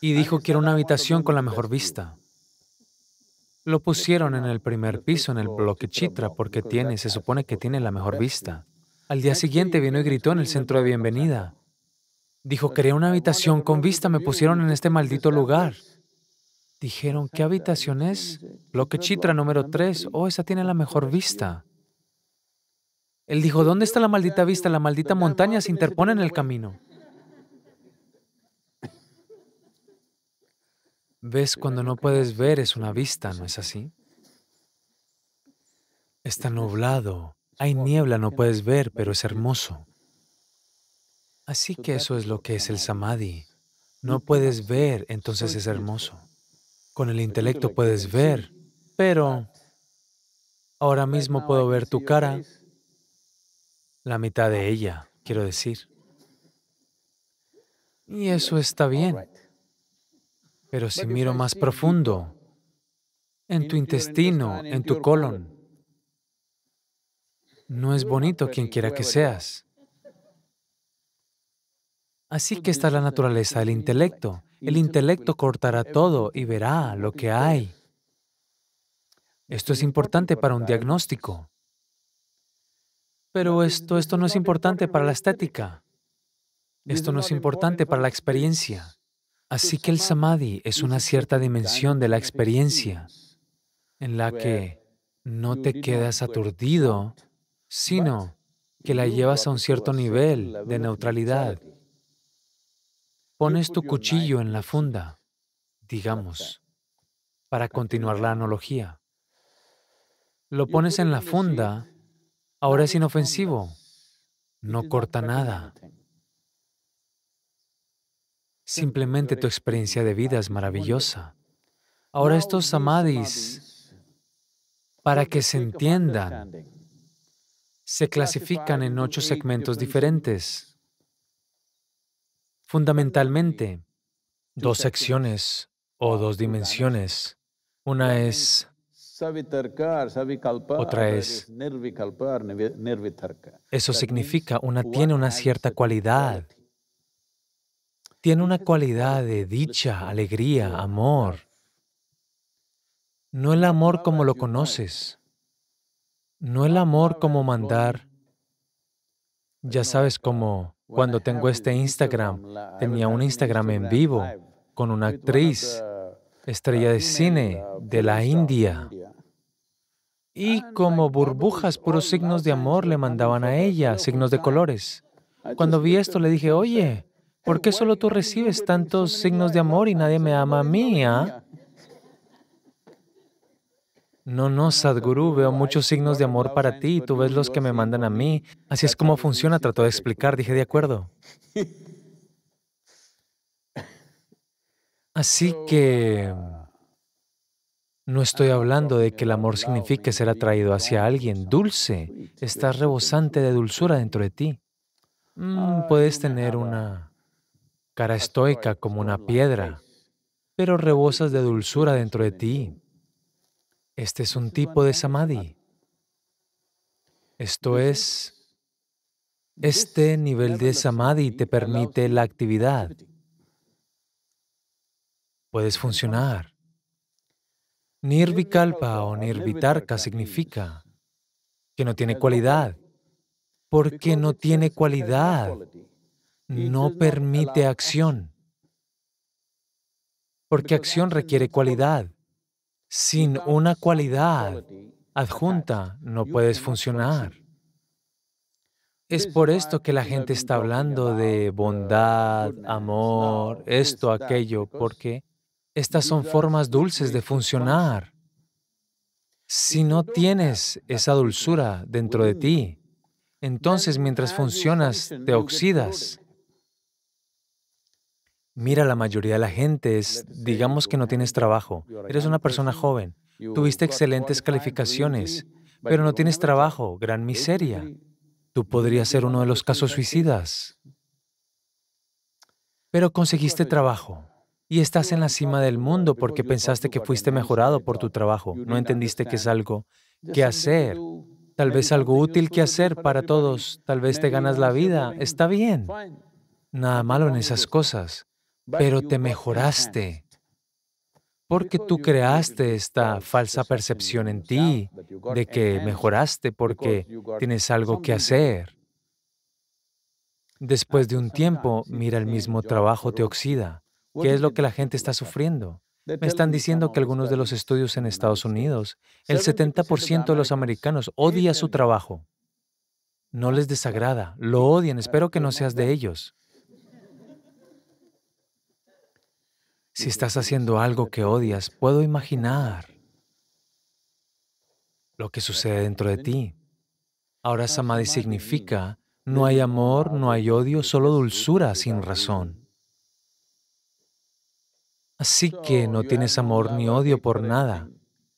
y dijo que era una habitación con la mejor vista. Lo pusieron en el primer piso, en el bloque Chitra, porque tiene, se supone que tiene la mejor vista. Al día ah, siguiente vino y gritó en el centro de bienvenida. Dijo, pues, quería una habitación con vista, me pusieron en este maldito lugar. Dijeron, ¿qué habitación es? Bloque eh, Chitra número 3. Oh, esa tiene la mejor vista. Él dijo, ¿dónde está la maldita vista? La maldita montaña se interpone en el camino. ¿Ves? Cuando no puedes ver es una vista, ¿no es así? Está este, nublado, hay niebla, no puedes ver, pero es hermoso. Así que eso es lo que es el samadhi. No puedes ver, entonces es hermoso. Con el intelecto puedes ver, pero ahora mismo puedo ver tu cara, la mitad de ella, quiero decir. Y eso está bien. Pero si miro más profundo, en tu intestino, en tu colon, no es bonito quien quiera que seas. Así que está la naturaleza del intelecto. El intelecto cortará todo y verá lo que hay. Esto es importante para un diagnóstico. Pero esto, esto no es importante para la estética. Esto no es importante para la experiencia. Así que el samadhi es una cierta dimensión de la experiencia en la que no te quedas aturdido, sino que la llevas a un cierto nivel de neutralidad. Pones tu cuchillo en la pues, funda, digamos, para continuar la analogía. Lo pones en la funda, ahora es inofensivo, no corta nada. Simplemente tu experiencia de vida es maravillosa. Ahora estos samadhis, para que se entiendan, se clasifican en ocho segmentos diferentes. Fundamentalmente, dos secciones o dos dimensiones. Una es otra es, eso significa, una tiene una cierta cualidad, tiene una cualidad de dicha, alegría, amor. No el amor como lo conoces, no el amor como mandar, ya sabes, cómo. Cuando tengo este Instagram, tenía un Instagram en vivo con una actriz, estrella uh, de cine uh, de la India. Y como burbujas, puros signos de amor le mandaban a ella, signos de colores. Cuando vi esto le dije, oye, ¿por qué solo tú recibes tantos signos de amor y nadie me ama a mí? Ah? No, no, Sadhguru, veo muchos signos de amor para ti tú ves los que me mandan a mí. Así es como funciona, trató de explicar, dije de acuerdo. Así que no estoy hablando de que el amor signifique ser atraído hacia alguien dulce. Estás rebosante de dulzura dentro de ti. Mm, puedes tener una cara estoica como una piedra, pero rebosas de dulzura dentro de ti. Este es un tipo de samadhi. Esto es, este nivel de samadhi te permite la actividad. Puedes funcionar. Nirvikalpa o nirvitarka significa que no tiene cualidad. Porque no tiene cualidad, no permite acción. Porque acción requiere cualidad. Sin una cualidad adjunta no puedes funcionar. Es por esto que la gente está hablando de uh, bondad, amor, esto, aquello, porque estas son formas dulces de funcionar. Si no tienes esa dulzura dentro de ti, entonces mientras funcionas te oxidas. Mira, la mayoría de la gente es, digamos que no tienes trabajo, eres una persona joven, tuviste excelentes calificaciones, pero no tienes trabajo, gran miseria. Tú podrías ser uno de los casos suicidas. Pero conseguiste trabajo y estás en la cima del mundo porque pensaste que fuiste mejorado por tu trabajo. No entendiste que es algo que hacer, tal vez algo útil que hacer para todos, tal vez te ganas la vida, está bien. Nada malo en esas cosas pero te mejoraste porque tú creaste esta falsa percepción en ti de que mejoraste porque tienes algo que hacer. Después de un tiempo, mira, el mismo trabajo te oxida. ¿Qué es lo que la gente está sufriendo? Me están diciendo que algunos de los estudios en Estados Unidos, el 70% de los americanos odia su trabajo. No les desagrada, lo odian, espero que no seas de ellos. Si estás haciendo algo que odias, puedo imaginar lo que sucede dentro de ti. Ahora samadhi significa no hay amor, no hay odio, solo dulzura sin razón. Así que no tienes amor ni odio por nada.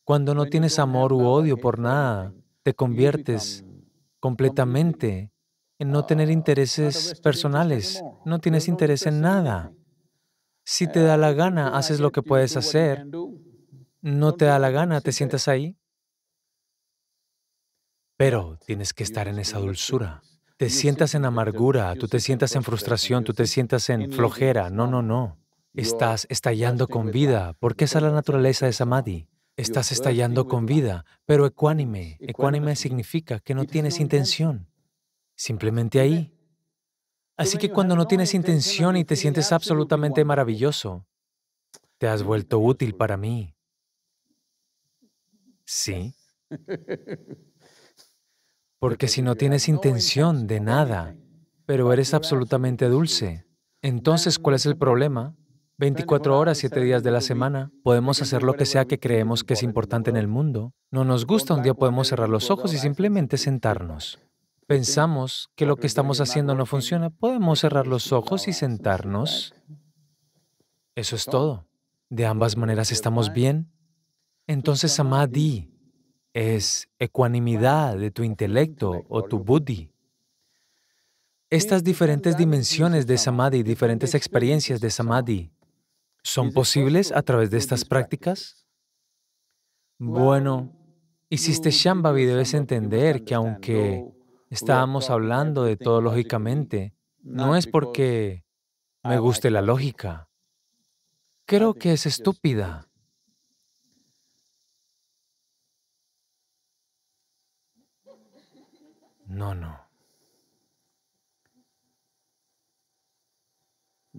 Cuando no tienes amor u odio por nada, te conviertes completamente en no tener intereses personales, no tienes interés en nada. Si te da la gana, haces lo que puedes hacer. No te da la gana, te sientas ahí. Pero tienes que estar en esa dulzura. Te sientas en amargura, tú te sientas en frustración, tú te sientas en flojera. No, no, no. Estás estallando con vida, porque esa es la naturaleza de samadhi. Estás estallando con vida, pero ecuánime. Ecuánime significa que no tienes intención. Simplemente ahí, Así que cuando no tienes intención y te sientes absolutamente maravilloso, te has vuelto útil para mí. Sí. (laughs) Porque si no tienes intención de nada, pero eres absolutamente dulce, entonces ¿cuál es el problema? 24 horas, 7 días de la semana, podemos hacer lo que sea que creemos que es importante en el mundo. No nos gusta, un día podemos cerrar los ojos y simplemente sentarnos pensamos que lo que estamos haciendo no funciona, podemos cerrar los ojos y sentarnos. Eso es todo. De ambas maneras pues estamos bien. Entonces samadhi es ecuanimidad de tu intelecto o tu buddhi. Estas diferentes dimensiones de samadhi, diferentes experiencias de samadhi, ¿son posibles a través de estas prácticas? Bueno, hiciste Shambhavi, debes entender que aunque Estábamos hablando de todo lógicamente. No es porque me ah, guste la lógica. Ah, Creo que es estúpida. No, no.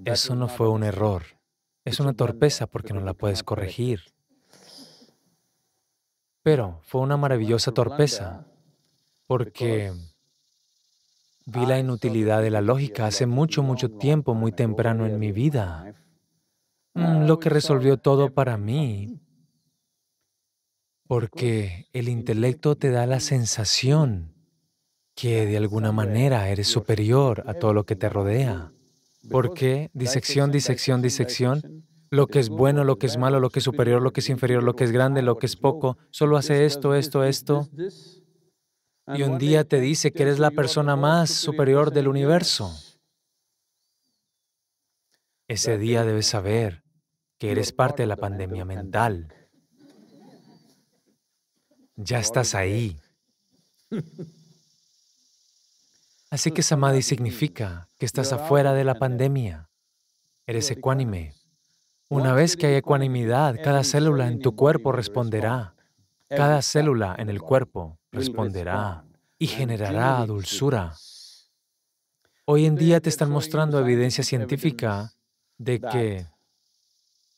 Eso no fue un error. Es una torpeza porque no la puedes corregir. Pero fue una maravillosa torpeza porque Vi la inutilidad de la lógica hace mucho, mucho tiempo, muy temprano en mi vida. Mm, lo que resolvió todo para mí, porque el intelecto te da la sensación que de alguna manera eres superior a todo lo que te rodea. Porque disección, disección, disección, lo que es bueno, lo que es malo, lo que es superior, lo que es inferior, lo que es grande, lo que es poco, solo hace esto, esto, esto. Ah, y un día te dice que eres la persona más superior del universo. Ese día debes saber que eres parte de la pandemia mental. Ya estás ahí. (laughs) Así que samadhi significa que estás afuera de la pandemia. Eres ecuánime. Una vez que hay ecuanimidad, cada célula en tu cuerpo responderá. Cada célula en el cuerpo responderá y generará dulzura. Hoy en día te están mostrando evidencia científica de que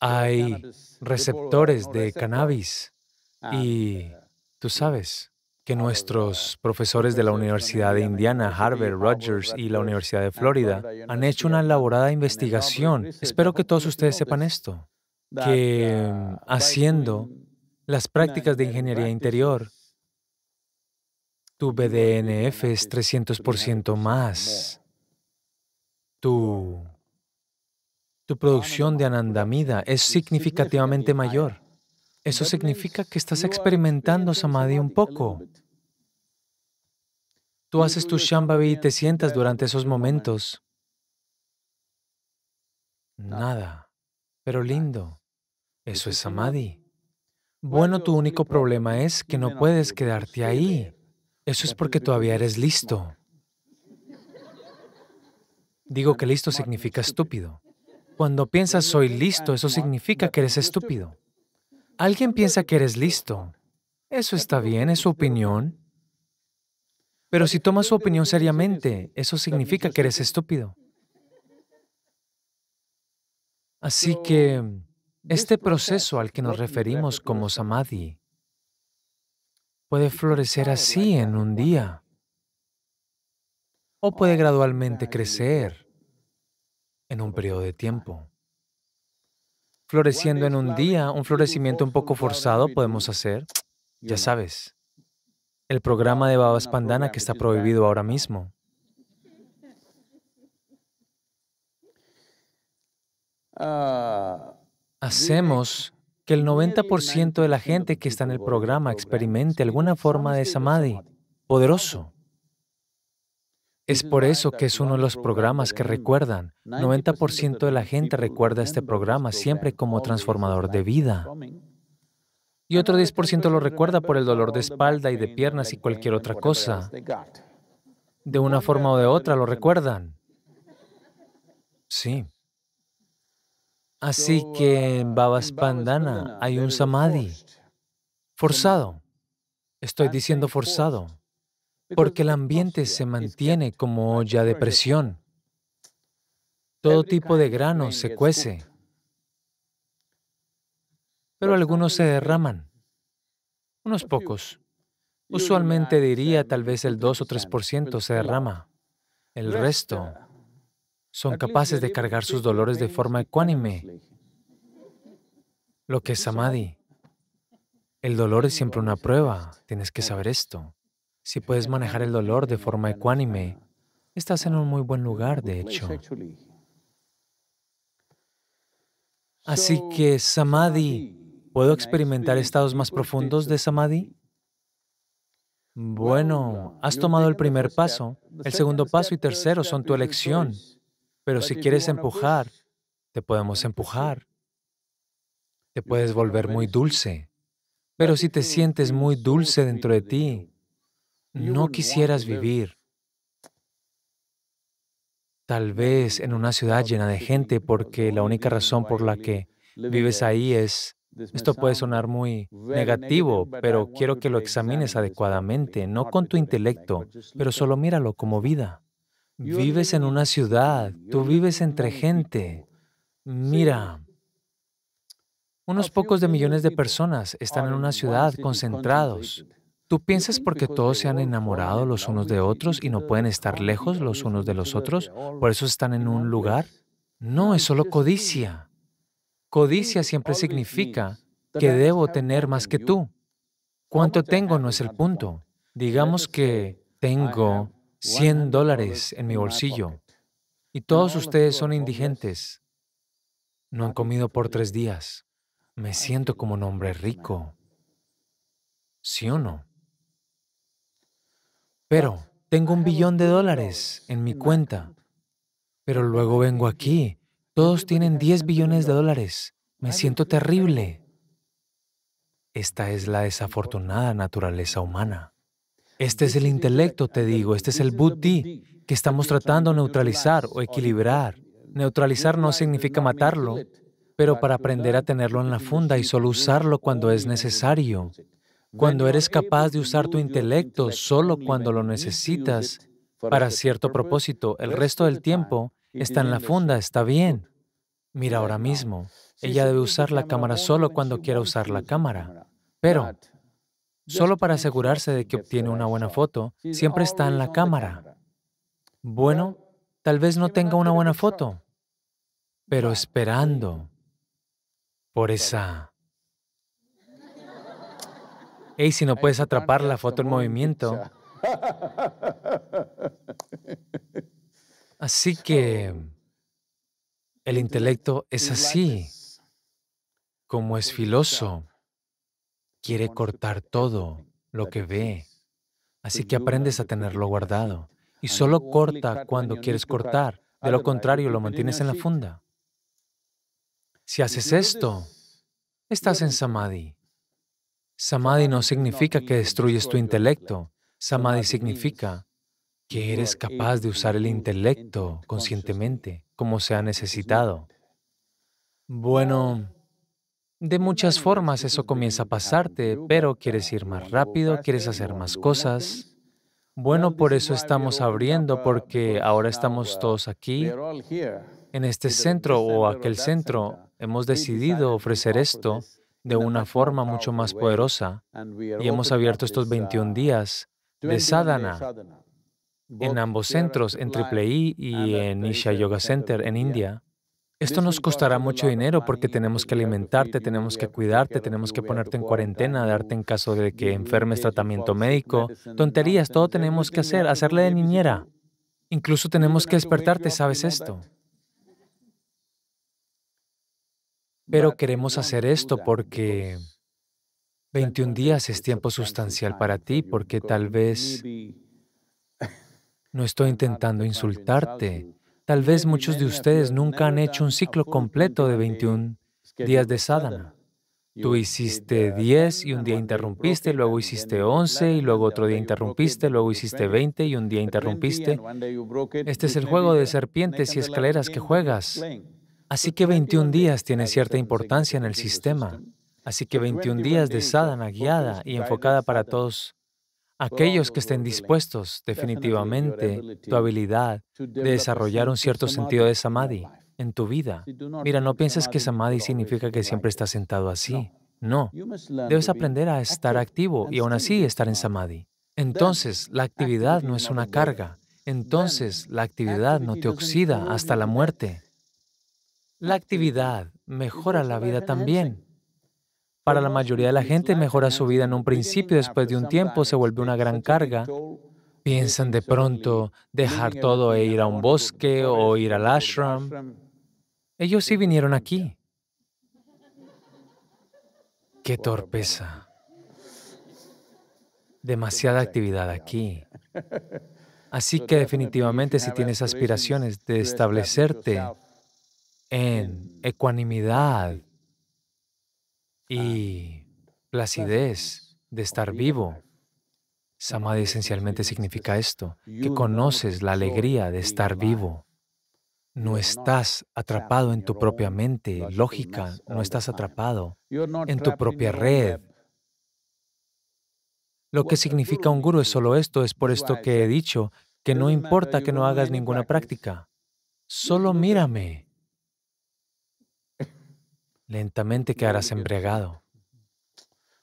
hay receptores de cannabis y ah, tú sabes que nuestros profesores de la Universidad de Indiana, Harvard, Rogers y la Universidad de Florida han hecho una elaborada investigación. Espero que todos ustedes sepan pues, esto, que mm, haciendo las prácticas de ingeniería interior tu BDNF es 300% más. Tu, tu producción de anandamida es significativamente mayor. Eso significa que estás experimentando samadhi un poco. Tú haces tu shambhavi y te sientas durante esos momentos. Nada, pero lindo. Eso es samadhi. Bueno, tu único problema es que no puedes quedarte ahí. Eso es porque todavía eres listo. Digo que listo significa este, estúpido. Cuando piensas soy listo, eso significa que eres estúpido. Alguien piensa que eres listo. Eso está bien, es su opinión. Pero si tomas su opinión seriamente, eso significa que eres estúpido. Así que este proceso al que nos referimos como samadhi puede florecer así en un día o puede gradualmente crecer en un periodo de tiempo. Floreciendo en un día, un florecimiento un poco forzado podemos hacer, ya sabes, el programa de Babas Pandana que está prohibido ahora mismo. Ah, Hacemos que el 90% de la gente que está en el programa experimente alguna forma de samadhi poderoso. Es por eso que es uno de los programas que recuerdan. 90% de la gente recuerda este programa siempre como transformador de vida. Y otro 10% lo recuerda por el dolor de espalda y de piernas y cualquier otra cosa. De una forma o de otra lo recuerdan. Sí. Así que en Pandana hay un samadhi forzado. Estoy diciendo forzado, porque el ambiente se mantiene como olla de presión. Todo tipo de grano se cuece, pero algunos se derraman, unos pocos. Usualmente diría tal vez el 2 o 3% se derrama. El resto son capaces de cargar sus dolores de forma ecuánime, lo que es samadhi. El dolor es siempre una prueba, tienes que saber esto. Si puedes manejar el dolor de forma ecuánime, estás en un muy buen lugar, de hecho. Así que samadhi, ¿puedo experimentar estados más profundos de samadhi? Bueno, has tomado el primer paso, el segundo paso y tercero son tu elección. Pero pues si quieres empujar, te podemos pues pues empujar. Te puedes volver muy dulce. Pero si te sientes muy dulce dentro de ti, no quisieras vivir. Tal vez en una ciudad llena de gente porque la única razón por la que vives ahí es esto puede sonar muy negativo, pero quiero que lo examines adecuadamente, no con tu intelecto, pero solo míralo como vida. Vives en una ciudad, tú vives entre gente. Mira, unos pocos de millones de personas están en una ciudad concentrados. ¿Tú piensas porque todos se han enamorado los unos de otros y no pueden estar lejos los unos de los otros? ¿Por eso están en un lugar? No, es solo codicia. Codicia siempre significa que debo tener más que tú. Cuánto tengo no es el punto. Digamos que tengo 100 dólares en mi bolsillo y todos ustedes son indigentes. No han comido por tres días. Me siento como un hombre rico. ¿Sí o no? Pero tengo un billón de dólares en mi cuenta, pero luego vengo aquí. Todos tienen 10 billones de dólares. Me siento terrible. Esta es la desafortunada naturaleza humana. Este es el intelecto, te digo, este es el buddhi que estamos tratando de neutralizar o equilibrar. Neutralizar no significa matarlo, pero para aprender a tenerlo en la funda y solo usarlo cuando es necesario. Cuando eres capaz de usar tu intelecto solo cuando lo necesitas para cierto propósito, el resto del tiempo está en la funda, está bien. Mira ahora mismo, ella debe usar la cámara solo cuando quiera usar la cámara. Pero solo para asegurarse de que obtiene una buena foto, siempre oh, está en la cámara. Bueno, tal vez no tenga una buena foto, pero esperando por esa... Hey, si no puedes atrapar la foto en movimiento. (laughs) Así (laughs) que el intelecto es así, como es filoso quiere cortar todo lo que ve. Así que aprendes a tenerlo guardado. Y solo corta cuando quieres cortar. De lo contrario, lo mantienes en la funda. Si haces esto, estás en samadhi. Samadhi no significa que destruyes tu intelecto. Samadhi significa que eres capaz de usar el intelecto conscientemente, como sea necesitado. Bueno, de muchas formas eso comienza a pasarte, pero quieres ir más rápido, quieres hacer más cosas. Bueno, por eso estamos abriendo, porque ahora estamos todos aquí, en este centro o aquel centro. Hemos decidido ofrecer esto de una forma mucho más poderosa y hemos abierto estos 21 días de sadhana en ambos centros, en Triple I y en Isha Yoga Center en India. Esto nos costará mucho dinero porque tenemos que alimentarte, tenemos que cuidarte, tenemos que ponerte en cuarentena, darte en caso de que enfermes tratamiento médico, tonterías, todo tenemos que hacer, hacerle de niñera. Incluso tenemos que despertarte, ¿sabes esto? Pero queremos hacer esto porque 21 días es tiempo sustancial para ti, porque tal vez no estoy intentando insultarte, Tal vez muchos de ustedes nunca han hecho un ciclo completo de 21 días de sadhana. Tú hiciste 10 y un día interrumpiste, luego hiciste 11 y luego otro día interrumpiste, luego hiciste 20 y un día interrumpiste. Este es el juego de serpientes y escaleras que juegas. Así pues que 21 días tiene cierta importancia en el este sistema. Así que 21 días de sadhana guiada y enfocada para todos Aquellos que estén dispuestos, definitivamente, tu habilidad de desarrollar un cierto sentido de samadhi en tu vida. Mira, no pienses que samadhi significa que siempre estás sentado así. No, debes aprender a estar activo y aún así estar en samadhi. Entonces, la actividad no es una carga. Entonces, la actividad no te oxida hasta la muerte. La actividad mejora la vida también. Para la mayoría de la gente mejora su vida en un principio, después de un tiempo se vuelve una gran carga. Piensan de pronto dejar todo e ir a un bosque o ir al ashram. Ellos sí vinieron aquí. Qué torpeza. Demasiada actividad aquí. Así que definitivamente si tienes aspiraciones de establecerte en ecuanimidad, Ah. y placidez de estar vivo. Samadhi esencialmente significa esto, que conoces la alegría de estar vivo. No estás atrapado en tu propia mente lógica, no estás atrapado en tu propia red. Lo que significa un guru es solo esto, es por esto que he dicho que no importa que no hagas ninguna práctica, solo mírame lentamente quedarás embriagado,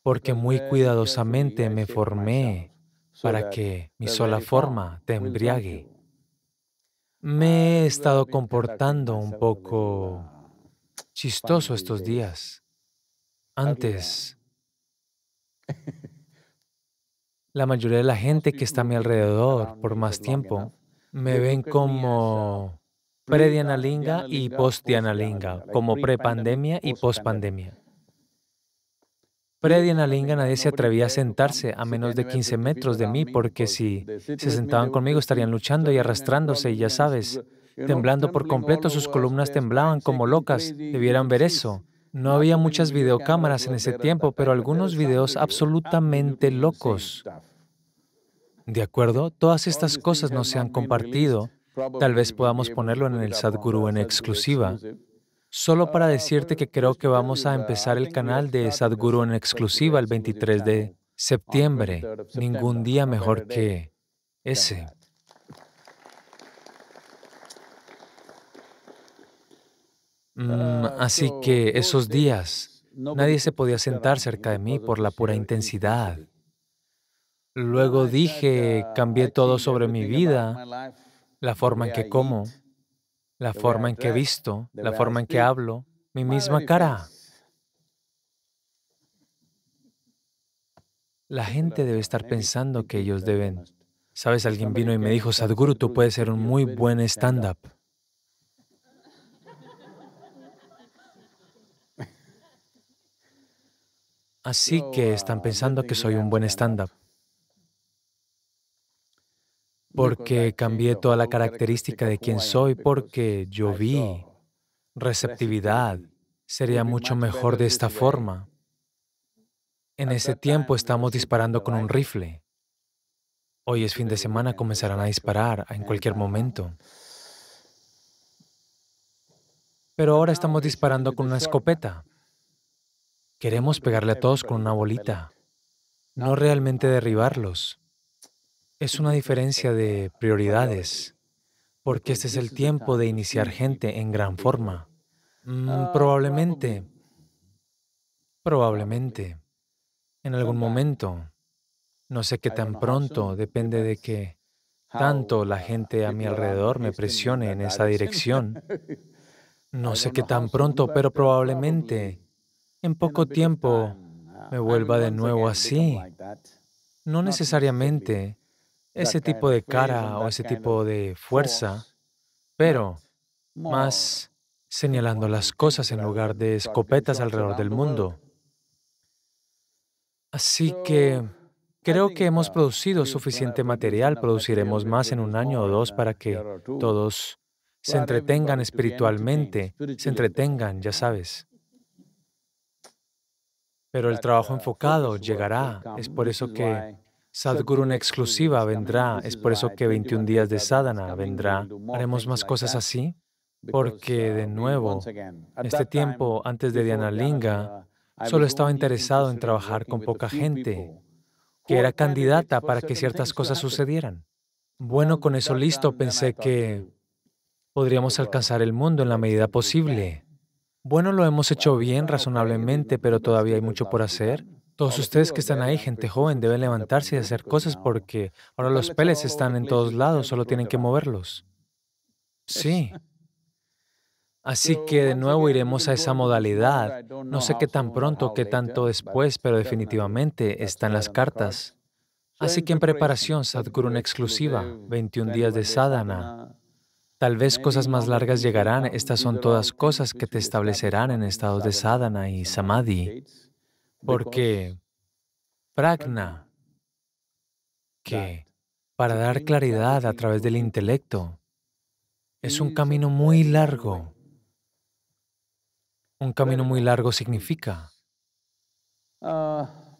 porque muy cuidadosamente me formé para que mi sola forma te embriague. Ah, me he estado comportando un poco chistoso estos días. Antes, la mayoría de la gente que está a mi alrededor por más tiempo me ven como predianalinga y postdianalinga, como prepandemia y pre Predianalinga nadie se atrevía a sentarse a menos de 15 metros de mí porque si se sentaban conmigo estarían luchando y arrastrándose y ya sabes, temblando por completo, sus columnas temblaban como locas, debieran ver eso. No había muchas videocámaras en ese tiempo, pero algunos videos absolutamente locos. ¿De acuerdo? Todas estas cosas no se han compartido Tal vez podamos ponerlo en el Sadhguru en exclusiva. Solo para ah, decirte que creo pues que vamos a empezar el ah, canal de Sadhguru en exclusiva el 23 de septiembre. Ningún día mejor que ese. Mm, ah, así que esos días, nadie se podía sentar cerca de mí por la pura intensidad. Luego dije, cambié todo sobre mi vida la forma en que como, la forma en que visto, la forma en que hablo, mi misma cara. La gente debe estar pensando que ellos deben. Sabes, alguien vino y me dijo, Sadhguru, tú puedes ser un muy buen stand-up. (laughs) Así que están ah, pensando que soy un buen stand-up porque cambié toda la característica de quién soy porque yo vi receptividad. Sería mucho mejor de esta forma. En ese tiempo estamos disparando con un rifle. Hoy es fin de semana, comenzarán a disparar en cualquier momento. Pero ahora estamos disparando con una escopeta. Queremos pegarle a todos con una bolita, no realmente derribarlos. Es una diferencia de prioridades, porque este es el tiempo de iniciar gente en gran forma. Mm, ah, probablemente, probablemente, en algún momento, no sé qué tan pronto, depende de que tanto la gente a mi alrededor me presione en esa dirección. (laughs) No sé qué tan pronto, pero probablemente en poco tiempo uh, me vuelva de nuevo así. No necesariamente ese tipo de cara o ese tipo de fuerza, pero más señalando las cosas en lugar de escopetas alrededor del mundo. Así que creo que hemos producido suficiente material, produciremos más en un año o dos para que todos se entretengan espiritualmente, se entretengan, ya sabes. Pero el trabajo uh, enfocado llegará, es por eso que Sadhguru una exclusiva vendrá, es por eso que 21 días de sadhana vendrá. Haremos más cosas así, porque de nuevo, en este tiempo, antes de Dhyanalinga, solo estaba interesado en trabajar con poca gente, que era candidata para que ciertas cosas sucedieran. Bueno, con eso listo, pensé que podríamos alcanzar el mundo en la medida posible. Bueno, lo hemos hecho bien razonablemente, pero todavía hay mucho por hacer. Todos ustedes que están ahí, gente joven, deben levantarse y hacer cosas porque ahora los peles están en todos lados, solo tienen que moverlos. (laughs) Sí. Así que de nuevo iremos a esa modalidad. No sé qué tan pronto, qué tanto después, pero definitivamente están las cartas. Así que en preparación, Sadhguru una exclusiva, 21 días de sadhana. Tal vez cosas más largas llegarán. Estas son todas cosas que te establecerán en estados de sadhana y samadhi. Porque pragna, que para dar claridad a través del intelecto, es un camino muy largo. Un camino muy largo significa ah.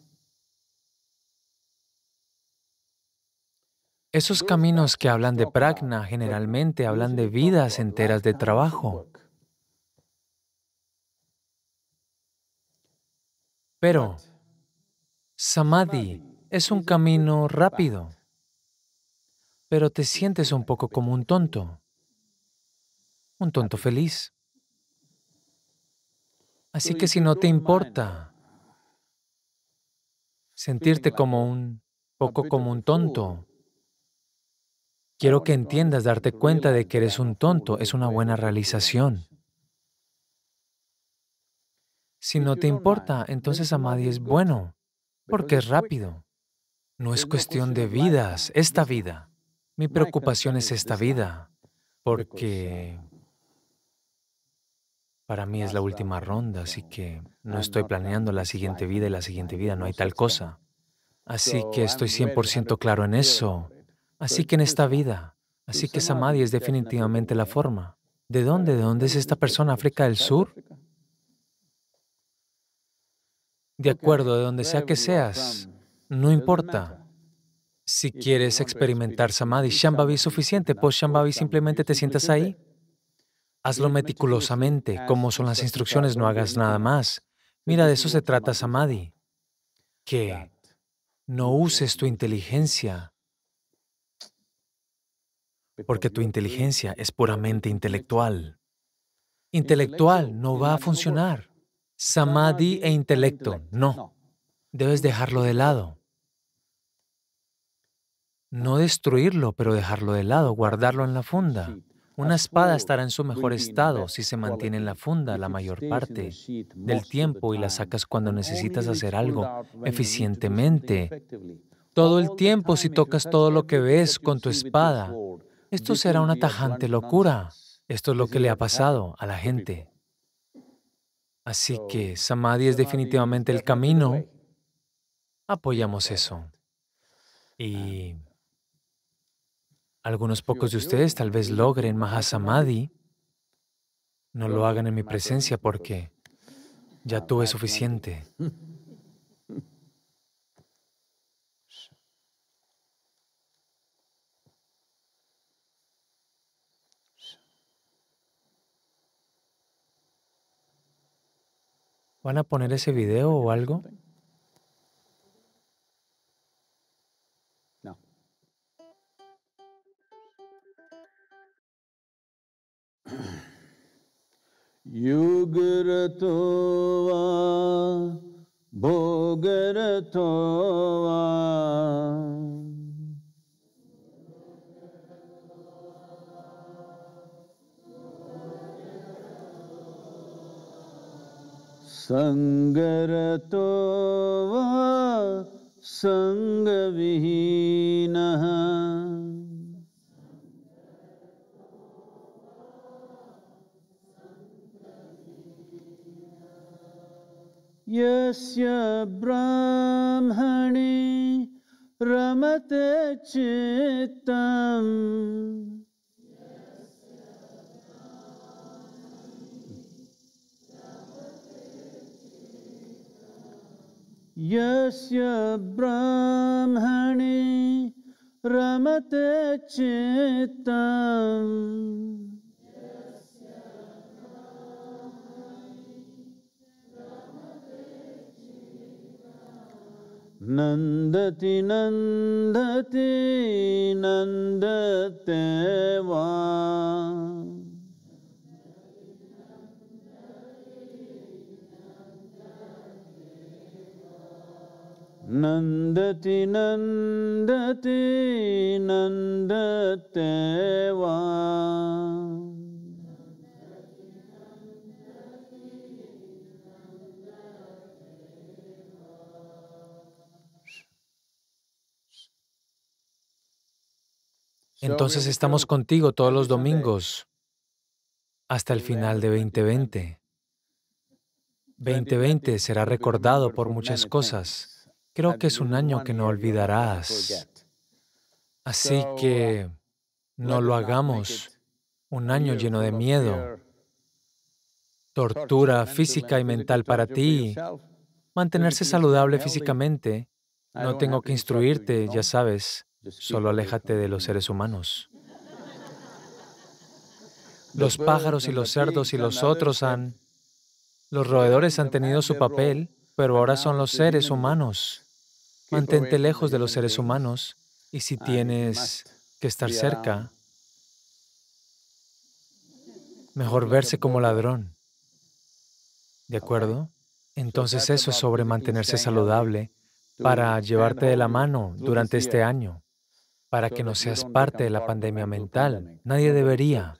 esos caminos que hablan de pragna generalmente hablan de vidas enteras de (laughs) trabajo. Pero samadhi es un camino rápido, pero te sientes un poco como un tonto, un tonto feliz. Así que si no te importa sentirte como un poco como un tonto, quiero que entiendas, darte cuenta de que eres un tonto, es una buena realización. Pues si no te importa, entonces Samadhi es bueno, porque es rápido. No es cuestión de vidas, esta vida. Mi preocupación es esta vida, porque para mí es la última ronda, así que no estoy planeando la siguiente vida y la siguiente vida, no hay tal cosa. Así que estoy 100% claro en eso. Así que en esta vida, así que Samadhi es definitivamente la forma. ¿De dónde? ¿De dónde es esta persona? ¿África del Sur? de acuerdo de donde sea que seas, no importa. Si quieres experimentar samadhi, Shambhavi es suficiente, pues Shambhavi simplemente te sientas ahí. Hazlo meticulosamente, como son las instrucciones, no hagas nada más. Mira, de eso se trata samadhi, que no uses tu inteligencia, porque tu inteligencia es puramente intelectual. Intelectual no va a funcionar samadhi e, e intelecto. No, debes dejarlo de lado. No destruirlo, pero dejarlo de lado, guardarlo en la funda. Una espada estará en su mejor estado si se mantiene en la funda la mayor parte del tiempo y la sacas cuando necesitas hacer algo eficientemente. Todo el tiempo si tocas todo lo que ves con tu espada, esto será una tajante locura. Esto es lo que le ha pasado a la gente. Así que samadhi es definitivamente el camino. Apoyamos eso. Ah. Y algunos pocos de ustedes tal vez logren samadhi. No lo hagan en mi presencia porque ya tuve suficiente. (laughs) ¿Van a poner ese video o algo? No. सङ्गरतो वा सङ्गविहीनः यस्य ब्राह्मणे रमते चित्तम् यस्य ब्राह्मणे रमते चेत्तम् नन्दति नन्दति नन्दते वा Entonces estamos contigo todos los domingos hasta el final de 2020. 2020 será recordado por muchas cosas. Creo que es un año que no olvidarás. Así que no lo hagamos. Un año lleno de miedo, tortura física y mental para ti, mantenerse saludable físicamente. No tengo que instruirte, ya sabes. Solo aléjate de los seres humanos. (laughs) Los pájaros y los cerdos y los otros han... Los roedores han tenido su papel pero ahora ah, son los seres humanos. Mantente lejos de los seres humanos y si ah, tienes que estar cerca, mejor verse como ladrón. ¿De acuerdo? Entonces eso es sobre mantenerse saludable para llevarte de la mano durante este año, para que no seas parte de la pandemia mental. Nadie debería.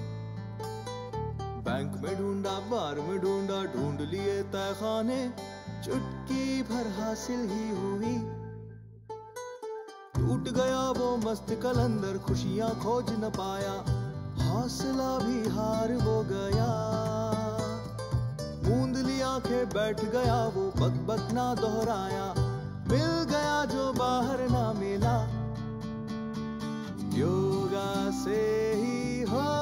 Bank में ढूंढा बार में ढूंढा ढूंढ लिए तहखाने चुटकी भर हासिल ही हुई टूट गया वो मस्त कलंदर खुशियां खोज न पाया हौसला भी हार हो गया लिया आंखें बैठ गया वो बक बक ना दोहराया मिल गया जो बाहर ना मिला योगा से ही हो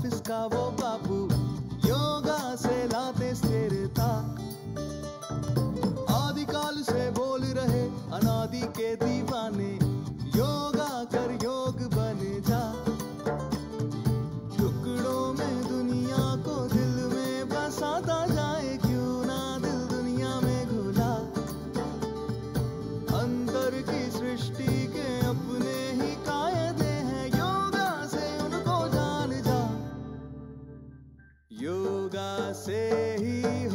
fiscal, ô babu. से ही